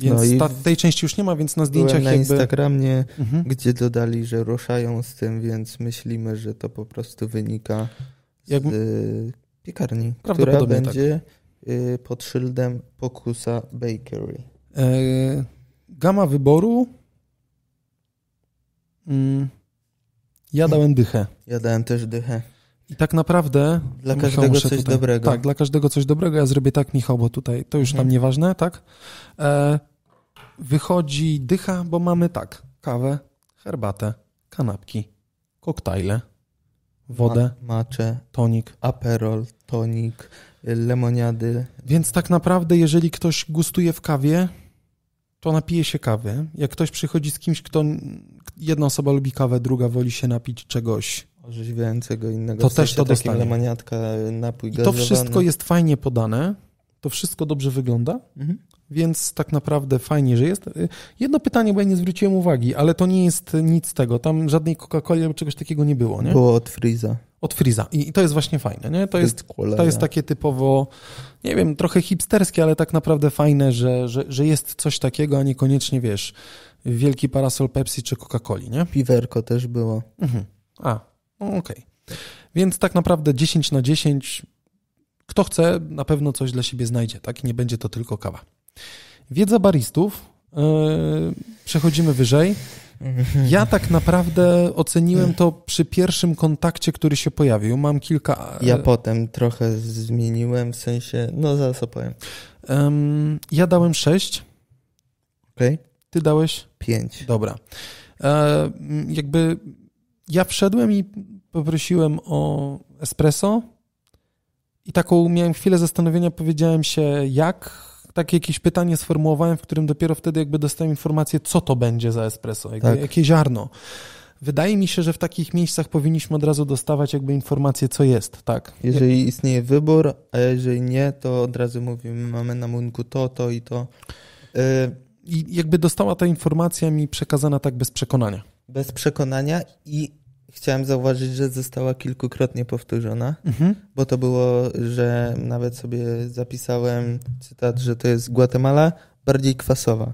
No więc no ta, tej części już nie ma, więc na zdjęciach na jakby... na Instagramie, mhm. gdzie dodali, że ruszają z tym, więc myślimy, że to po prostu wynika z Jak... Y, piekarni, która tak. będzie tak. pod szyldem Pokusa Bakery. E, gama wyboru... Mm. Ja dałem dychę. Ja dałem też dychę. I tak naprawdę. Dla każdego coś tutaj, dobrego. Tak, dla każdego coś dobrego. Ja zrobię tak, Michał, bo tutaj to już mhm. tam nieważne, tak? E, wychodzi dycha, bo mamy tak, kawę, herbatę, kanapki, koktajle, wodę, Ma maczę, tonik, aperol, tonik, lemoniady. Więc tak naprawdę, jeżeli ktoś gustuje w kawie, to napije się kawy. Jak ktoś przychodzi z kimś, kto jedna osoba lubi kawę, druga woli się napić czegoś orzeźwiającego innego. To w sensie też to dostanie. lemoniatka, napój I gazowany. to wszystko jest fajnie podane, to wszystko dobrze wygląda, mhm. Więc tak naprawdę fajnie, że jest. Jedno pytanie, bo ja nie zwróciłem uwagi, ale to nie jest nic tego. Tam żadnej Coca-Coli albo czegoś takiego nie było, nie? Było od Freeza. Od Freeza. I, to jest właśnie fajne, nie? To jest, to jest takie typowo, nie wiem, trochę hipsterskie, ale tak naprawdę fajne, że, że, że jest coś takiego, a niekoniecznie, wiesz, wielki parasol Pepsi czy Coca-Coli, nie? Piwerko też było. Mhm. A, no, okej. Okay. Więc tak naprawdę 10 na 10 kto chce, na pewno coś dla siebie znajdzie, tak? nie będzie to tylko kawa. Wiedza baristów. E, przechodzimy wyżej. Ja tak naprawdę oceniłem to przy pierwszym kontakcie, który się pojawił. Mam kilka. E, ja potem trochę zmieniłem w sensie. No zaraz opowiem. Ja dałem 6. Okay. Ty dałeś? 5. Dobra. E, jakby ja wszedłem i poprosiłem o espresso. I taką miałem chwilę zastanowienia, powiedziałem się, jak takie jakieś pytanie sformułowałem, w którym dopiero wtedy jakby dostałem informację, co to będzie za espresso, jakby, tak. jakie ziarno. Wydaje mi się, że w takich miejscach powinniśmy od razu dostawać jakby informację, co jest, tak. Jeżeli istnieje wybór, a jeżeli nie, to od razu mówimy, mamy na munku to, to i to. Y, I jakby dostała ta informacja mi przekazana tak bez przekonania. Bez przekonania i Chciałem zauważyć, że została kilkukrotnie powtórzona, mhm. bo to było, że nawet sobie zapisałem cytat, że to jest Guatemala bardziej kwasowa.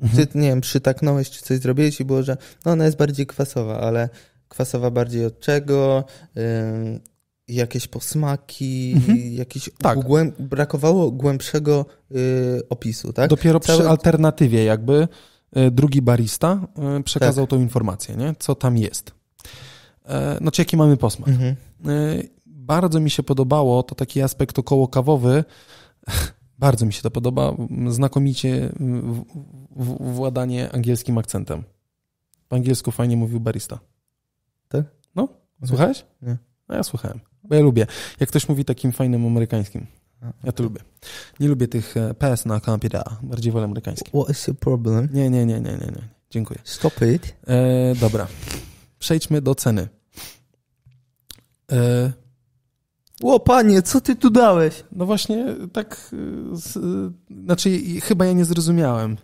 Mhm. Ty, nie wiem, przytaknąłeś, czy coś zrobiłeś i było, że no ona jest bardziej kwasowa, ale kwasowa bardziej od czego, jakieś posmaki, mhm. jakiś tak. głęb, brakowało głębszego y, opisu, tak? Dopiero Cały... przy alternatywie jakby y, drugi barista y, przekazał tak. tą informację, nie? Co tam jest. E, no, czy jaki mamy posmak. Mhm. E, bardzo mi się podobało, to taki aspekt kawowy. bardzo mi się to podoba, znakomicie w, w, władanie angielskim akcentem. Po angielsku fajnie mówił barista. Ty? No, słuchałeś? Nie. No ja słuchałem, bo ja lubię. Jak ktoś mówi takim fajnym amerykańskim. Ja to lubię. Nie lubię tych e, PS na komputera, bardziej wolę amerykański. What is your problem? Nie, nie, nie, nie, nie. nie. Dziękuję. Stop it. E, dobra przejdźmy do ceny. E... O panie, co ty tu dałeś? No właśnie, tak. E, z, e, znaczy, chyba ja nie zrozumiałem.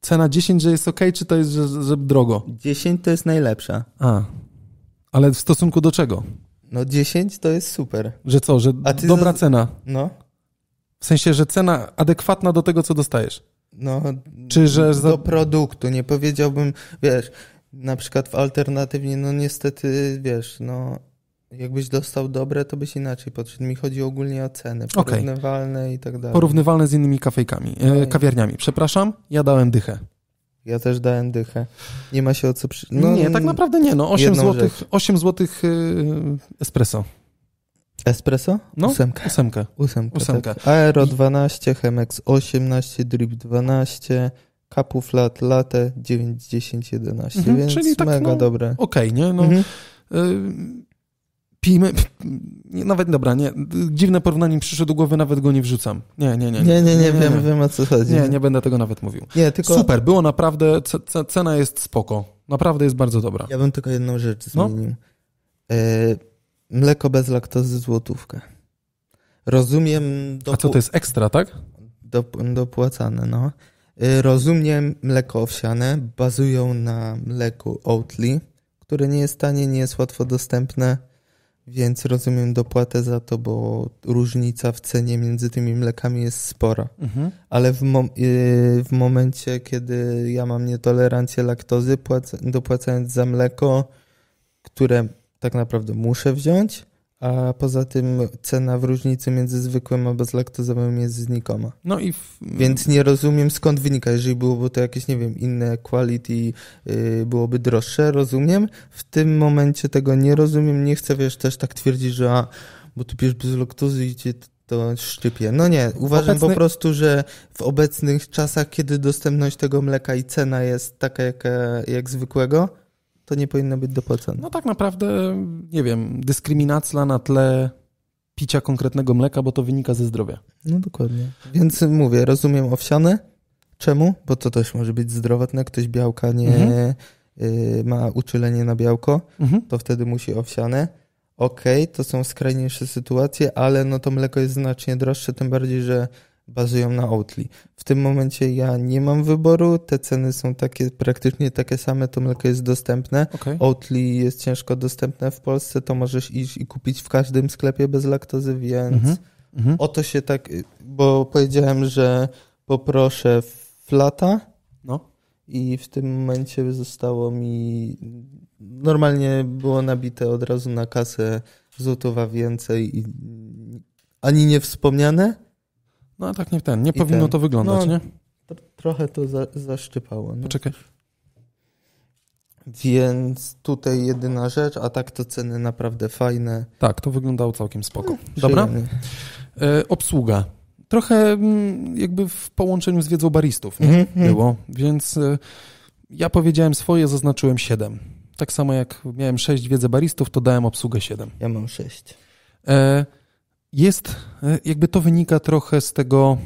Cena 10, że jest ok, czy to jest, że, że drogo? 10 to jest najlepsza. A. Ale w stosunku do czego? No 10 to jest super. Że co, że dobra cena? No. W sensie, że cena adekwatna do tego, co dostajesz? No, czy że za... do produktu, nie powiedziałbym, wiesz, na przykład w alternatywnie, no niestety, wiesz, no jakbyś dostał dobre, to byś inaczej podszedł. Mi chodzi ogólnie o ceny porównywalne okay. i tak dalej. Porównywalne z innymi kafejkami, e, kawiarniami. Przepraszam, ja dałem dychę. Ja też dałem dychę. Nie ma się o co przy... No, nie, tak naprawdę nie. No 8 zł 8 złotych e, espresso. Espresso? No, ósemkę. Ósemkę. ósemkę, tak. ósemkę. Tak. Aero 12, Chemex 18, Drip 12, Kapuflat, Flat Latte 9, 10, 11, mhm, więc czyli tak, mega no, dobre. Okej, okay, nie? No, mhm. y, pijmy, nie, nawet dobra, nie, dziwne porównanie mi przyszło do głowy, nawet go nie wrzucam. Nie, nie, nie. Nie, nie, nie, nie, wiem, nie. wiem o co chodzi. Nie, nie będę tego nawet mówił. Nie, tylko... Super, było naprawdę, cena jest spoko. Naprawdę jest bardzo dobra. Ja bym tylko jedną rzecz no. zmienił. No? mleko bez laktozy złotówkę. Rozumiem... Dopu... A co, to jest ekstra, tak? Dop, dopłacane, no. Y, rozumiem, mleko owsiane bazują na mleku Oatly, które nie jest tanie, nie jest łatwo dostępne, więc rozumiem dopłatę za to, bo różnica w cenie między tymi mlekami jest spora. Mhm. Ale w, mom y, w, momencie, kiedy ja mam nietolerancję laktozy, dopłacając za mleko, które tak naprawdę muszę wziąć, a poza tym cena w różnicy między zwykłym a bezlaktozowym jest znikoma. No i w... Więc nie rozumiem skąd wynika. Jeżeli byłoby to jakieś, nie wiem, inne quality, yy, byłoby droższe, rozumiem. W tym momencie tego nie rozumiem. Nie chcę, wiesz, też tak twierdzić, że a, bo tu pijesz bez laktozy i cię to szczypie. No nie, uważam Obecny... po prostu, że w obecnych czasach, kiedy dostępność tego mleka i cena jest taka jak, jak zwykłego, to nie powinno być dopłacane. No tak naprawdę, nie wiem, dyskryminacja na tle picia konkretnego mleka, bo to wynika ze zdrowia. No dokładnie. Więc mówię, rozumiem owsiane. Czemu? Bo to też może być zdrowotne. Ktoś białka nie mhm. y, ma uczulenie na białko, mhm. to wtedy musi owsiane. Okej, okay, to są skrajniejsze sytuacje, ale no to mleko jest znacznie droższe, tym bardziej, że bazują na Outli. W tym momencie ja nie mam wyboru, te ceny są takie praktycznie takie same, to mleko jest dostępne. Okay. Outli jest ciężko dostępne w Polsce, to możesz iść i kupić w każdym sklepie bez laktozy, więc mhm, mhm. oto się tak, bo powiedziałem, że poproszę flata no. i w tym momencie zostało mi, normalnie było nabite od razu na kasę złotowa więcej i ani nie wspomniane, no a tak nie ten, nie I powinno ten, to wyglądać, no, nie? Trochę to za, zaszczypało. No. Poczekaj. Więc tutaj jedyna rzecz, a tak to ceny naprawdę fajne. Tak, to wyglądało całkiem spoko. Hmm, Dobra. E, obsługa. Trochę mm, jakby w połączeniu z wiedzą baristów mm -hmm. było, więc e, ja powiedziałem swoje, zaznaczyłem 7. Tak samo jak miałem 6 wiedzy baristów, to dałem obsługę 7. Ja mam 6. E, jest, e, jakby to wynika trochę z tego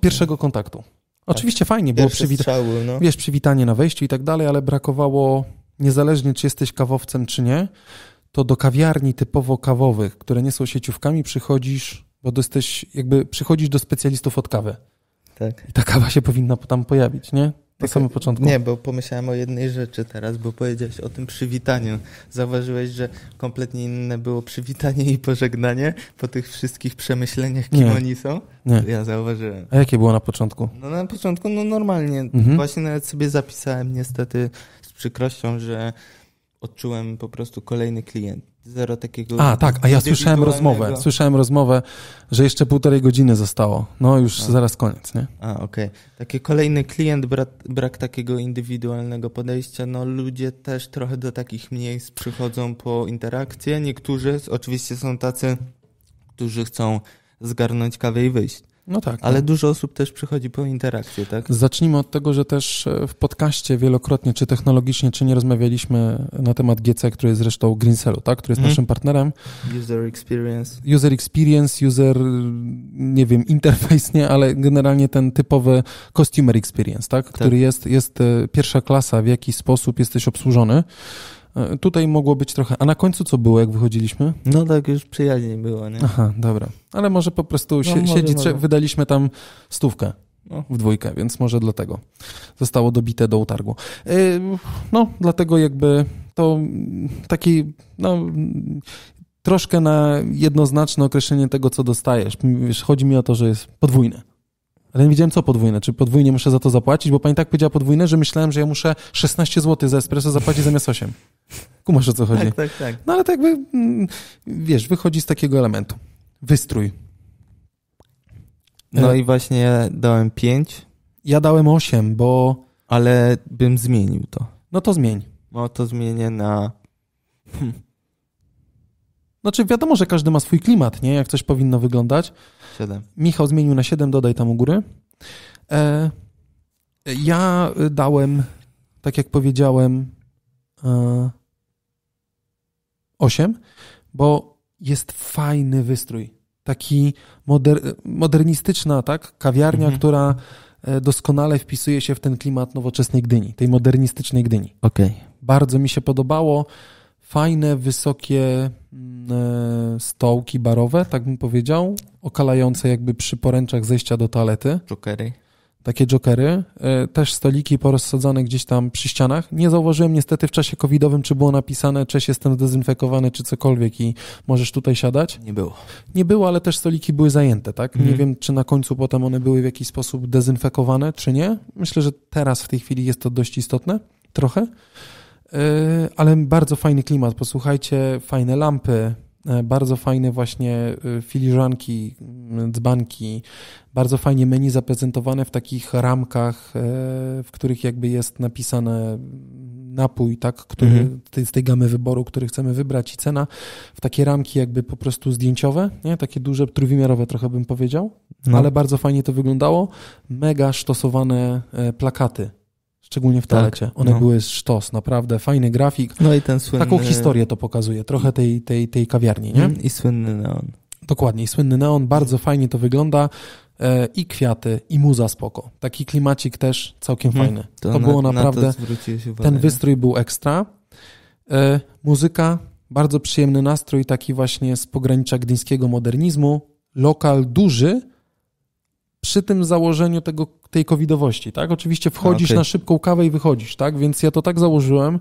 pierwszego kontaktu. Tak. Oczywiście tak. fajnie było przywitanie, no. wiesz, przywitanie na wejściu i tak dalej, ale brakowało, niezależnie czy jesteś kawowcem czy nie, to do kawiarni typowo kawowych, które nie są sieciówkami, przychodzisz, bo jesteś, jakby przychodzisz do specjalistów od kawy. Tak. I ta kawa się powinna tam pojawić, nie? Na tak, samym początku. Nie, bo pomyślałem o jednej rzeczy teraz, bo powiedziałeś o tym przywitaniu. Zauważyłeś, że kompletnie inne było przywitanie i pożegnanie po tych wszystkich przemyśleniach, kim nie. oni są? Nie. Ja zauważyłem. A jakie było na początku? No na początku, no normalnie. Mhm. Właśnie nawet sobie zapisałem niestety z przykrością, że odczułem po prostu kolejny klient. Zero takiego. A, tak, a ja słyszałem rozmowę. Słyszałem rozmowę, że jeszcze półtorej godziny zostało. No już a. zaraz koniec, nie? A, okej. Okay. Taki kolejny klient, brak, brak takiego indywidualnego podejścia. No ludzie też trochę do takich miejsc przychodzą po interakcję. Niektórzy oczywiście są tacy, którzy chcą zgarnąć kawę i wyjść. No tak. Ale tak. dużo osób też przychodzi po interakcję, tak? Zacznijmy od tego, że też e, w podcaście wielokrotnie, czy technologicznie, czy nie rozmawialiśmy na temat GC, który jest zresztą Greencellu, tak? Który jest mm. naszym partnerem. User Experience. User Experience, user, nie wiem, interface, nie, ale generalnie ten typowy Customer Experience, tak? Który tak. Jest, jest e, pierwsza klasa, w jaki sposób jesteś obsłużony. E, tutaj mogło być trochę. A na końcu co było, jak wychodziliśmy? No tak, już przyjaźnie było, nie? Aha, dobra. Ale może po prostu no, si może, siedzi, może. wydaliśmy tam stówkę. No. w dwójkę, więc może dlatego zostało dobite do utargu. E, no, dlatego jakby to taki, no, troszkę na jednoznaczne określenie tego, co dostajesz. Wiesz, chodzi mi o to, że jest podwójne. Ale nie wiedziałem, co podwójne. Czy podwójnie muszę za to zapłacić? Bo pani tak powiedziała podwójne, że myślałem, że ja muszę 16 zł za espresso zapłacić zamiast 8. Kumasz, o co chodzi? Tak, tak, tak. No ale tak jakby, mm, wiesz, wychodzi z takiego elementu. Wystrój. No, e- i właśnie dałem 5. Ja dałem 8, bo... Ale bym zmienił to. No to zmień. No to zmienię na... Hmm. Znaczy wiadomo, że każdy ma swój klimat, nie? Jak coś powinno wyglądać. 7. Michał zmienił na 7, dodaj tam u góry. E, ja dałem, tak jak powiedziałem, e, 8, bo jest fajny wystrój. Taki moder, modernistyczna, tak? Kawiarnia, mhm. która e, doskonale wpisuje się w ten klimat nowoczesnej Gdyni, tej modernistycznej Gdyni. Okej. Okay. Bardzo mi się podobało fajne, wysokie mm, e, stołki barowe, tak bym powiedział, okalające jakby przy poręczach zejścia do toalety. Jokery. Takie jokery. E, też stoliki porozsadzane gdzieś tam przy ścianach. Nie zauważyłem niestety w czasie covidowym, czy było napisane cześć, jestem zdezynfekowany, czy cokolwiek i możesz tutaj siadać. Nie było. Nie było, ale też stoliki były zajęte, tak? Mhm. Nie wiem, czy na końcu potem one były w jakiś sposób dezynfekowane, czy nie. Myślę, że teraz w tej chwili jest to dość istotne. Trochę. E, ale bardzo fajny klimat. Posłuchajcie, fajne lampy, e, bardzo fajne właśnie e, filiżanki, mm, dzbanki, bardzo fajnie menu zaprezentowane w takich ramkach, w których jakby jest napisane mm, napój, tak, który, mhm. z tej gamy wyboru, który chcemy wybrać i cena, w takie ramki jakby po prostu zdjęciowe, nie? takie duże, trójwymiarowe trochę bym powiedział, no. ale bardzo fajnie to wyglądało. Mega sztosowane plakaty Szczególnie w talecie. Tak, One no. były sztos, naprawdę fajny grafik. No i ten słynny... Taką historię to pokazuje, trochę tej, tej, tej kawiarni, nie? Mm, I słynny neon. Dokładnie, i słynny neon, bardzo fajnie to wygląda e, i kwiaty, i muza spoko. Taki klimacik też całkiem hmm. fajny. To, to było naprawdę. Na to uwagę, ten wystrój był ekstra. E, muzyka, bardzo przyjemny nastrój, taki właśnie z pogranicza gdyńskiego modernizmu. Lokal duży, przy tym założeniu tego, tej covidowości, tak? Oczywiście wchodzisz okay. na szybką kawę i wychodzisz, tak? Więc ja to tak założyłem,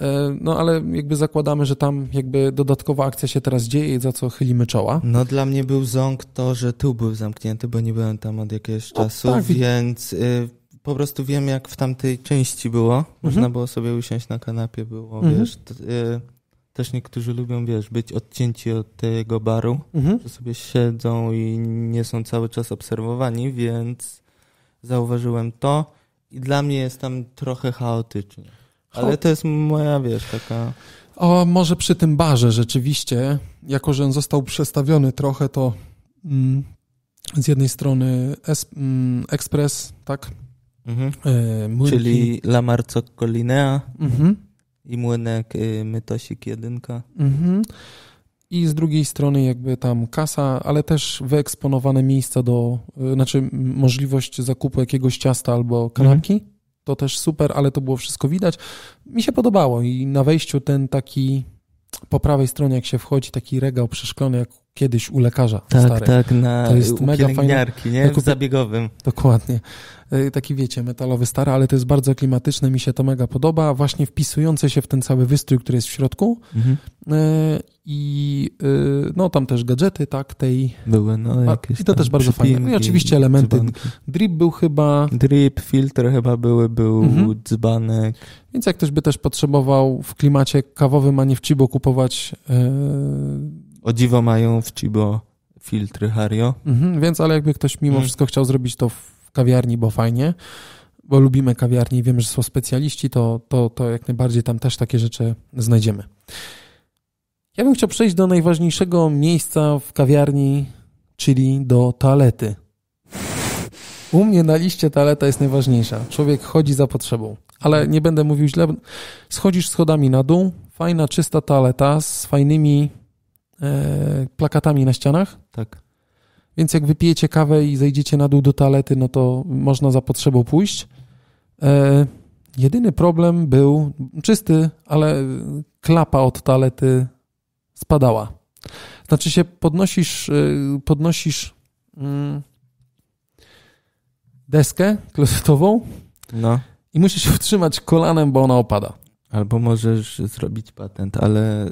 e, no ale jakby zakładamy, że tam jakby dodatkowa akcja się teraz dzieje i za co chylimy czoła. No dla mnie był ząg to, że tu był zamknięty, bo nie byłem tam od jakiegoś no czasu, tak. więc y, po prostu wiem jak w tamtej części było. Można mhm. było sobie usiąść na kanapie, było, mhm. wiesz... Y, też niektórzy lubią, wiesz, być odcięci od tego baru, mhm. że sobie siedzą i nie są cały czas obserwowani, więc zauważyłem to i dla mnie jest tam trochę chaotycznie. Ale to jest moja, wiesz, taka... O, może przy tym barze rzeczywiście, jako że on został przestawiony trochę, to mm, z jednej strony es, mm, ekspres, tak? Mhm. E, Czyli La Marco Colinea. Mhm. I Młynek, y, Mytosik Jedynka. Mhm. I z drugiej strony jakby tam kasa, ale też wyeksponowane miejsca do, y, znaczy możliwość zakupu jakiegoś ciasta albo mhm. kanapki. Mhm. To też super, ale to było wszystko widać. Mi się podobało i na wejściu ten taki po prawej stronie, jak się wchodzi, taki regał przeszklony, jak kiedyś u lekarza. Tak, stary. tak, na to jest mega fajne. nie? W zabiegowym. Dokładnie. E, taki wiecie, metalowy stary, ale to jest bardzo klimatyczne, mi się to mega podoba, właśnie wpisujące się w ten cały wystrój, który jest w środku. Mhm. E, I e, no tam też gadżety, tak, tej... Były, no jakieś I to też bardzo fajne. No i oczywiście elementy. Dzbanki. Drip był chyba... Drip, filtr chyba były, był mhm. dzbanek. Więc jak ktoś by też potrzebował w klimacie kawowym, a nie w Chibo kupować... Yy... O dziwo mają w Chibo filtry Hario. Mhm, więc ale jakby ktoś mimo mhm. wszystko chciał zrobić to w kawiarni, bo fajnie, bo lubimy kawiarni i wiemy, że są specjaliści, to, to, to jak najbardziej tam też takie rzeczy znajdziemy. Ja bym chciał przejść do najważniejszego miejsca w kawiarni, czyli do toalety. U mnie na liście toaleta jest najważniejsza. Człowiek chodzi za potrzebą. Ale nie będę mówił źle. Schodzisz schodami na dół, fajna, czysta toaleta z fajnymi e, plakatami na ścianach. Tak. Więc jak wypijecie kawę i zejdziecie na dół do toalety, no to można za potrzebą pójść. E, jedyny problem był czysty, ale klapa od toalety spadała. Znaczy się podnosisz, e, podnosisz mm, deskę klozetową no. i musisz się wtrzymać kolanem, bo ona opada. Albo możesz zrobić patent, ale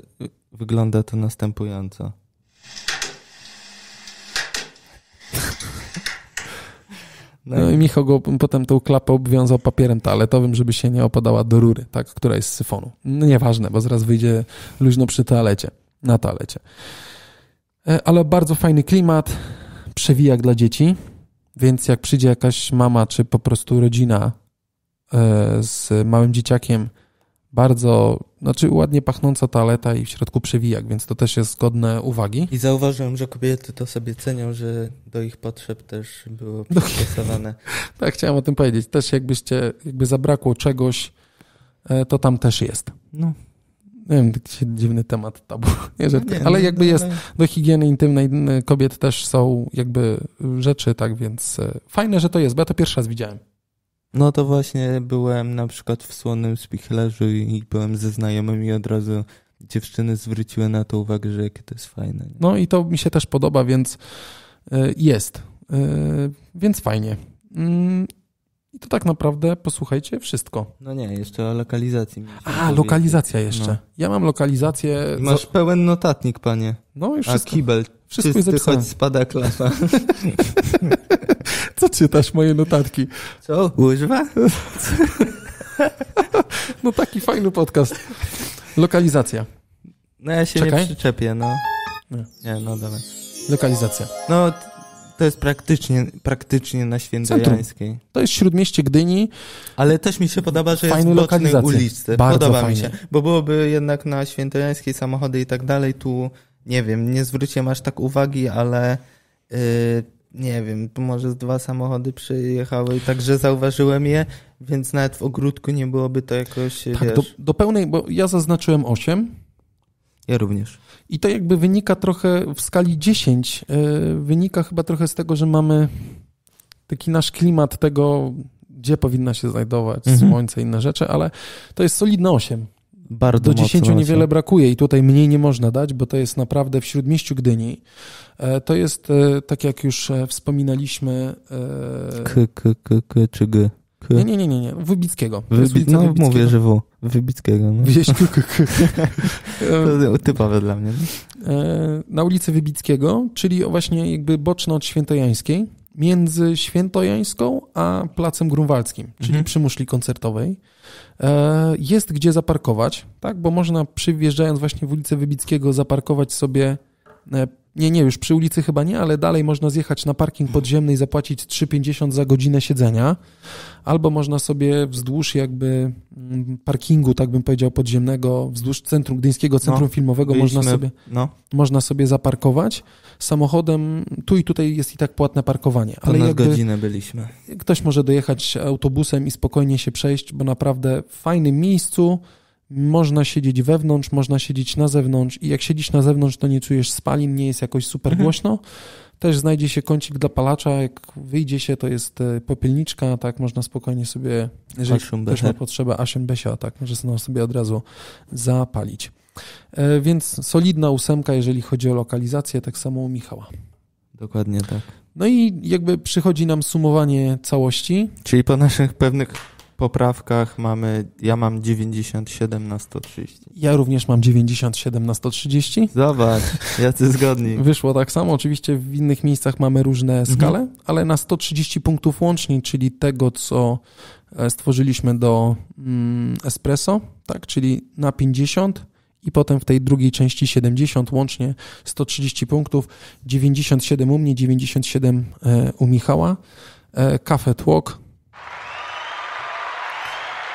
wygląda to następująco. No, no i Michał go potem tą klapę obwiązał papierem toaletowym, żeby się nie opadała do rury, tak, która jest z syfonu. No nieważne, bo zaraz wyjdzie luźno przy toalecie, na toalecie. E, ale bardzo fajny klimat, przewijak dla dzieci, więc jak przyjdzie jakaś mama czy po prostu rodzina e, z małym dzieciakiem, bardzo, znaczy ładnie pachnąca toaleta i w środku przewijak, więc to też jest godne uwagi. I zauważyłem, że kobiety to sobie cenią, że do ich potrzeb też było no. przystosowane. tak, chciałem o tym powiedzieć. Też jakbyście, jakby zabrakło czegoś, e, to tam też jest. No. Nie wiem, taki dziwny temat tabu, nie, że, no tak. nie, ale no jakby jest do higieny intymnej e, kobiet też są jakby rzeczy, tak więc e, fajne, że to jest, bo ja to pierwszy raz widziałem. No to właśnie byłem na przykład w Słonym Spichlerzu i byłem ze znajomymi od razu dziewczyny zwróciły na to uwagę, że jakie to jest fajne. Nie? No i to mi się też podoba, więc e, jest. E, więc fajnie. Mm, I to tak naprawdę, posłuchajcie, wszystko. No nie, jeszcze o lokalizacji. A, lokalizacja no. jeszcze. No. Ja mam lokalizację... Masz za... pełen notatnik, panie. No i wszystko. A kibel. Wszystko Czysty, jest zapisane. choć spada klasa. Co czytasz moje notatki? Co? Łyżwa? No taki fajny podcast. Lokalizacja. No ja się Czekaj. nie przyczepię, no. Nie. no dawaj. Lokalizacja. No to jest praktycznie, praktycznie na Świętojańskiej. To jest śródmieście Gdyni. Ale też mi się podoba, że Fajne jest bocznej ulicy. Bardzo podoba fajnie. mi się. Bo byłoby jednak na Świętojańskiej samochody i tak dalej. Tu, nie wiem, nie zwróciłem aż tak uwagi, ale... Yy, nie wiem, może z dwa samochody przyjechały, także zauważyłem je, więc nawet w ogródku nie byłoby to jakoś. Tak, do, do, pełnej, bo ja zaznaczyłem 8. Ja również. I to jakby wynika trochę w skali 10. Yy, e, wynika chyba trochę z tego, że mamy taki nasz klimat tego, gdzie powinna się znajdować mhm. słońce i inne rzeczy, ale to jest solidne 8. Bardzo do 10 niewiele mocno. brakuje i tutaj mniej nie można dać, bo to jest naprawdę w śródmieściu Gdyni. E, to jest, e, tak jak już e, wspominaliśmy... K, k, k, k czy g? K. Nie, nie, nie, nie, nie. Wybickiego. Wybi no Wybickiego. mówię, że w. Wybickiego. No. Wieś k, k, k. to typowe dla mnie. Na ulicy Wybickiego, czyli właśnie jakby boczno od Świętojańskiej między Świętojańską a Placem Grunwaldzkim, czyli mhm. przy muszli koncertowej. E, jest gdzie zaparkować, tak, bo można przyjeżdżając właśnie w ulicę Wybickiego zaparkować sobie e, nie, nie, już przy ulicy chyba nie, ale dalej można zjechać na parking podziemny i zapłacić 3,50 za godzinę siedzenia, albo można sobie wzdłuż jakby mm, parkingu, tak bym powiedział, podziemnego, wzdłuż centrum, Gdyńskiego Centrum no, Filmowego można no, sobie, no. można sobie zaparkować samochodem. Tu i tutaj jest i tak płatne parkowanie. Ale na godzinę byliśmy. Ktoś może dojechać autobusem i spokojnie się przejść, bo naprawdę w fajnym miejscu, można siedzieć wewnątrz, można siedzieć na zewnątrz i jak siedzisz na zewnątrz, to nie czujesz spalin, nie jest jakoś super mhm. głośno. Też znajdzie się kącik dla palacza, jak wyjdzie się, to jest e, popielniczka, tak, można spokojnie sobie, jeżeli też ma potrzebę Besia, tak, można no sobie od razu zapalić. E, więc solidna ósemka, jeżeli chodzi o lokalizację, tak samo u Michała. Dokładnie tak. No i jakby przychodzi nam sumowanie całości. Czyli po naszych pewnych poprawkach mamy, ja mam 97 na 130. Ja również mam 97 na 130. Zobacz, jacy zgodni. Wyszło tak samo, oczywiście w innych miejscach mamy różne mhm. skale, mhm. ale na 130 punktów łącznie, czyli tego, co e, stworzyliśmy do mm, espresso, tak, czyli na 50 i potem w tej drugiej części 70, łącznie 130 punktów, 97 u mnie, 97 e, u Michała. E, Cafe Walk,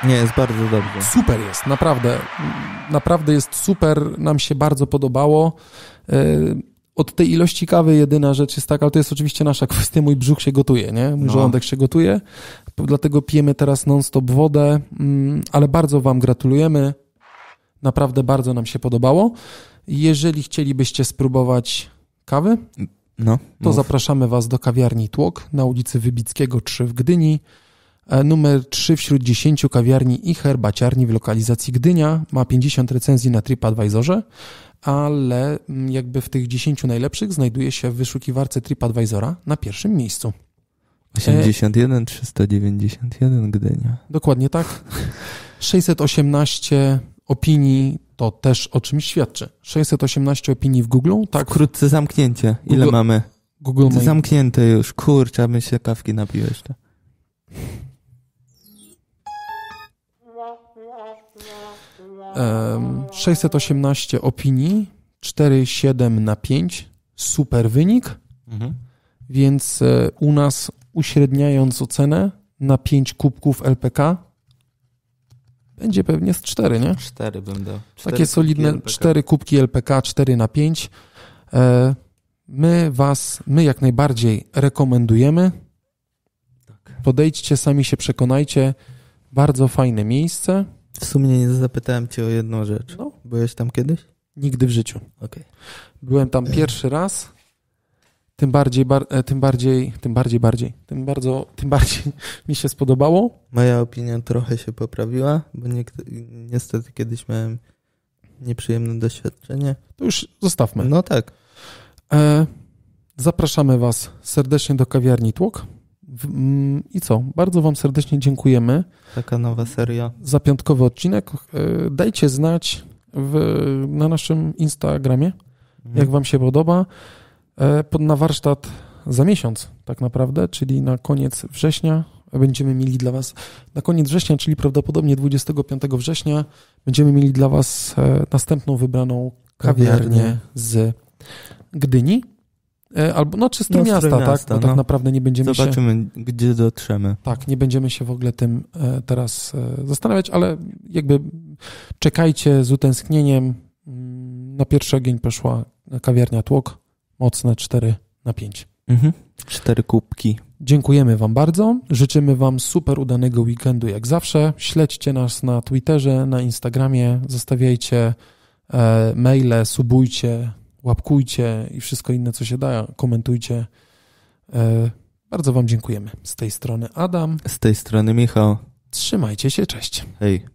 nie, jest bardzo dobrze. Super jest, naprawdę. Naprawdę jest super, nam się bardzo podobało. E, od tej ilości kawy jedyna rzecz jest taka, ale to jest oczywiście nasza kwestia, mój brzuch się gotuje, nie? Mój no. żołądek się gotuje, dlatego pijemy teraz non-stop wodę, mm, ale bardzo Wam gratulujemy. Naprawdę bardzo nam się podobało. Jeżeli chcielibyście spróbować kawy, no, to mów. zapraszamy Was do kawiarni Tłok na ulicy Wybickiego 3 w Gdyni. E, numer 3 wśród 10 kawiarni i herbaciarni w lokalizacji Gdynia. Ma 50 recenzji na TripAdvisorze, ale mm, jakby w tych 10 najlepszych znajduje się w wyszukiwarce TripAdvisora na pierwszym miejscu. 81 391 Gdynia. Dokładnie tak. 618 opinii to też o czymś świadczy. 618 opinii w Google, tak. Wkrótce zamknięcie. Ile Google... mamy? Google Zamknięte już, kurczę, bym się kawki napił jeszcze. 618 opinii, 4,7 na 5, super wynik. Mhm. Więc e, u nas uśredniając ocenę na 5 kubków LPK będzie pewnie z 4, nie? 4 będę. Takie solidne 4 kubki LPK, 4 na 5. E, my was, my jak najbardziej rekomendujemy. Tak. Podejdźcie, sami się przekonajcie. Bardzo fajne miejsce. W sumie nie zapytałem cię o jedną rzecz. No. Byłeś tam kiedyś? Nigdy w życiu. Okay. Byłem tam pierwszy raz. Tym bardziej, bar, e, tym bardziej, tym bardziej, bardziej, tym bardzo, tym bardziej mi się spodobało. Moja opinia trochę się poprawiła, bo niestety kiedyś miałem nieprzyjemne doświadczenie. To już zostawmy. No tak. E, zapraszamy Was serdecznie do kawiarni Tłok. Mm, I co? Bardzo Wam serdecznie dziękujemy. Taka nowa seria. Za piątkowy odcinek. E, dajcie znać w, na naszym Instagramie, mhm. jak Wam się podoba. E, pod, na warsztat za miesiąc, tak naprawdę, czyli na koniec września będziemy mieli dla Was na koniec września, czyli prawdopodobnie 25 września, będziemy mieli dla Was e, następną wybraną kawiarnię z Gdyni. E, albo no czy strój miasta, miasta, tak? Bo tak no. tak naprawdę nie będziemy Zobaczymy, się... Zobaczymy, gdzie dotrzemy. Tak, nie będziemy się w ogóle tym e, teraz e, zastanawiać, ale jakby czekajcie z utęsknieniem. Mm, na pierwszy ogień poszła kawiarnia Tłok, mocne 4 na 5. Mhm. Cztery kubki. Dziękujemy Wam bardzo. Życzymy Wam super udanego weekendu jak zawsze. Śledźcie nas na Twitterze, na Instagramie, zostawiajcie e, maile, subujcie łapkujcie i wszystko inne, co się da, komentujcie. E, bardzo Wam dziękujemy. Z tej strony Adam. Z tej strony Michał. Trzymajcie się, cześć. Hej.